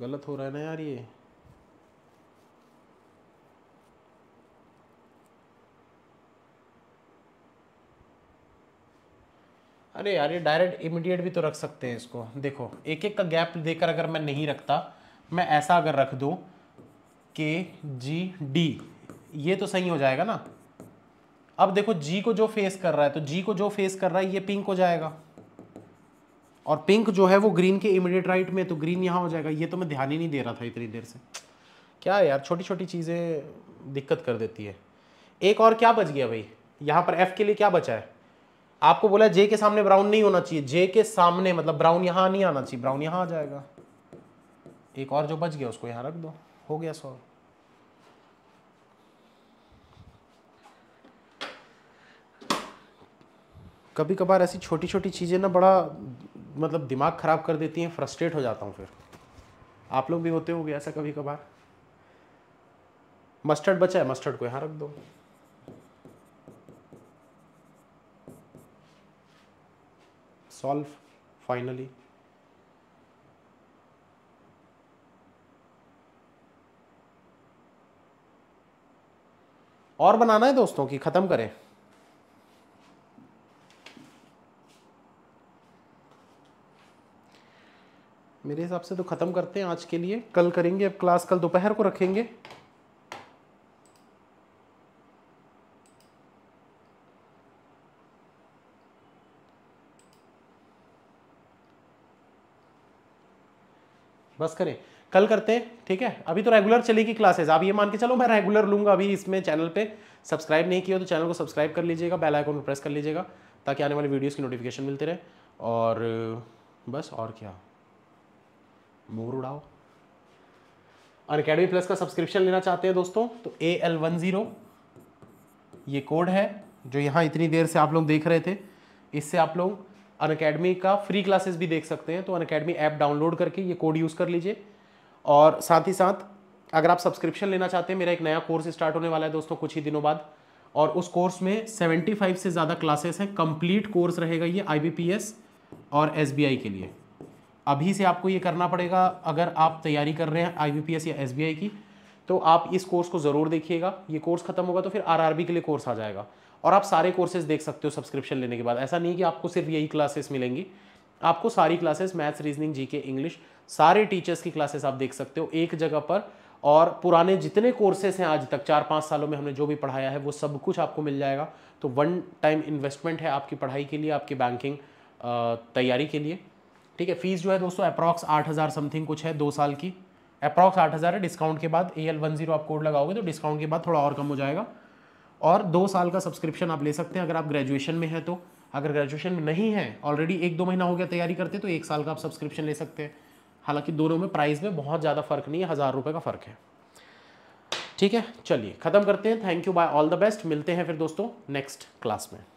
Speaker 1: गलत हो रहा है ना यार ये अरे यार ये डायरेक्ट इमीडिएट भी तो रख सकते हैं इसको देखो एक एक का गैप देकर अगर मैं नहीं रखता मैं ऐसा अगर रख दूँ के जी डी ये तो सही हो जाएगा ना अब देखो जी को जो फेस कर रहा है तो जी को जो फेस कर रहा है ये पिंक हो जाएगा और पिंक जो है वो ग्रीन के इमीडिएट राइट में तो ग्रीन यहाँ हो जाएगा ये तो मैं ध्यान ही नहीं दे रहा था इतनी देर से क्या यार छोटी छोटी चीज़ें दिक्कत कर देती है एक और क्या बच गया भाई यहाँ पर एफ के लिए क्या बचा है आपको बोला जे के सामने ब्राउन नहीं होना चाहिए जे के सामने मतलब ब्राउन यहाँ नहीं आना चाहिए ब्राउन यहां आ जाएगा एक और जो बच गया उसको यहाँ रख दो हो गया सॉल्व कभी कभार ऐसी छोटी छोटी चीज़ें ना बड़ा मतलब दिमाग ख़राब कर देती हैं फ्रस्ट्रेट हो जाता हूँ फिर आप लोग भी होते हो ऐसा कभी कभार मस्टर्ड बचा है मस्टर्ड को यहाँ रख दो solve finally और बनाना है दोस्तों कि ख़त्म करें मेरे हिसाब से तो ख़त्म करते हैं आज के लिए कल करेंगे अब क्लास कल दोपहर को रखेंगे बस करें कल करते हैं ठीक है अभी तो रेगुलर चलेगी क्लासेस आप ये मान के चलो मैं रेगुलर लूँगा अभी इसमें चैनल पर सब्सक्राइब नहीं किया तो चैनल को सब्सक्राइब कर लीजिएगा बेल आइकन को प्रेस कर लीजिएगा ताकि आने वाले वीडियोज़ की नोटिफिकेशन मिलते रहे और बस और क्या मोर उड़ाओ और अकेडमी प्लस का सब्सक्रिप्शन लेना चाहते हैं दोस्तों तो ए एल वन ज़ीरो ये कोड है जो यहाँ इतनी देर से आप लोग देख रहे थे इससे आप लोग अन अकेडमी का फ्री क्लासेस भी देख सकते हैं तो अन अकेडमी ऐप डाउनलोड करके ये कोड यूज़ कर लीजिए और साथ ही साथ अगर आप सब्सक्रिप्शन लेना चाहते हैं मेरा एक नया कोर्स स्टार्ट होने वाला है दोस्तों कुछ ही दिनों बाद और उस कोर्स में 75 से ज़्यादा क्लासेस हैं कंप्लीट कोर्स रहेगा ये एस और आई के लिए अभी से आपको ये करना पड़ेगा अगर आप तैयारी कर रहे हैं एस या आई की तो आप इस कोर्स को ज़रूर देखिएगा ये कोर्स खत्म होगा तो फिर बी के लिए कोर्स आ जाएगा और आप सारे कोर्सेज देख सकते हो सब्सक्रिप्शन लेने के बाद ऐसा नहीं कि आपको सिर्फ यही क्लासेस मिलेंगी आपको सारी classes maths reasoning GK English सारे टीचर्स की क्लासेस आप देख सकते हो एक जगह पर और पुराने जितने कोर्सेस हैं आज तक चार पाँच सालों में हमने जो भी पढ़ाया है वो सब कुछ आपको मिल जाएगा तो वन टाइम इन्वेस्टमेंट है आपकी पढ़ाई के लिए आपकी बैंकिंग तैयारी के लिए ठीक है फीस जो है दोस्तों अप्रॉक्स आठ हज़ार समथिंग कुछ है दो साल की अप्रॉक्स आठ हज़ार है डिस्काउंट के बाद ए एल वन जीरो आप कोड लगाओगे तो डिस्काउंट के बाद थोड़ा और कम हो जाएगा और दो साल का सब्सक्रिप्शन आप ले सकते हैं अगर आप ग्रेजुएशन में हैं तो अगर ग्रेजुएशन में नहीं है ऑलरेडी एक दो महीना हो गया तैयारी करते तो एक साल का आप सब्सक्रिप्शन ले सकते हैं हालांकि दोनों में प्राइस में बहुत ज़्यादा फर्क नहीं है हज़ार रुपये का फ़र्क है ठीक है चलिए ख़त्म करते हैं thank you bye all the best मिलते हैं फिर दोस्तों नेक्स्ट क्लास में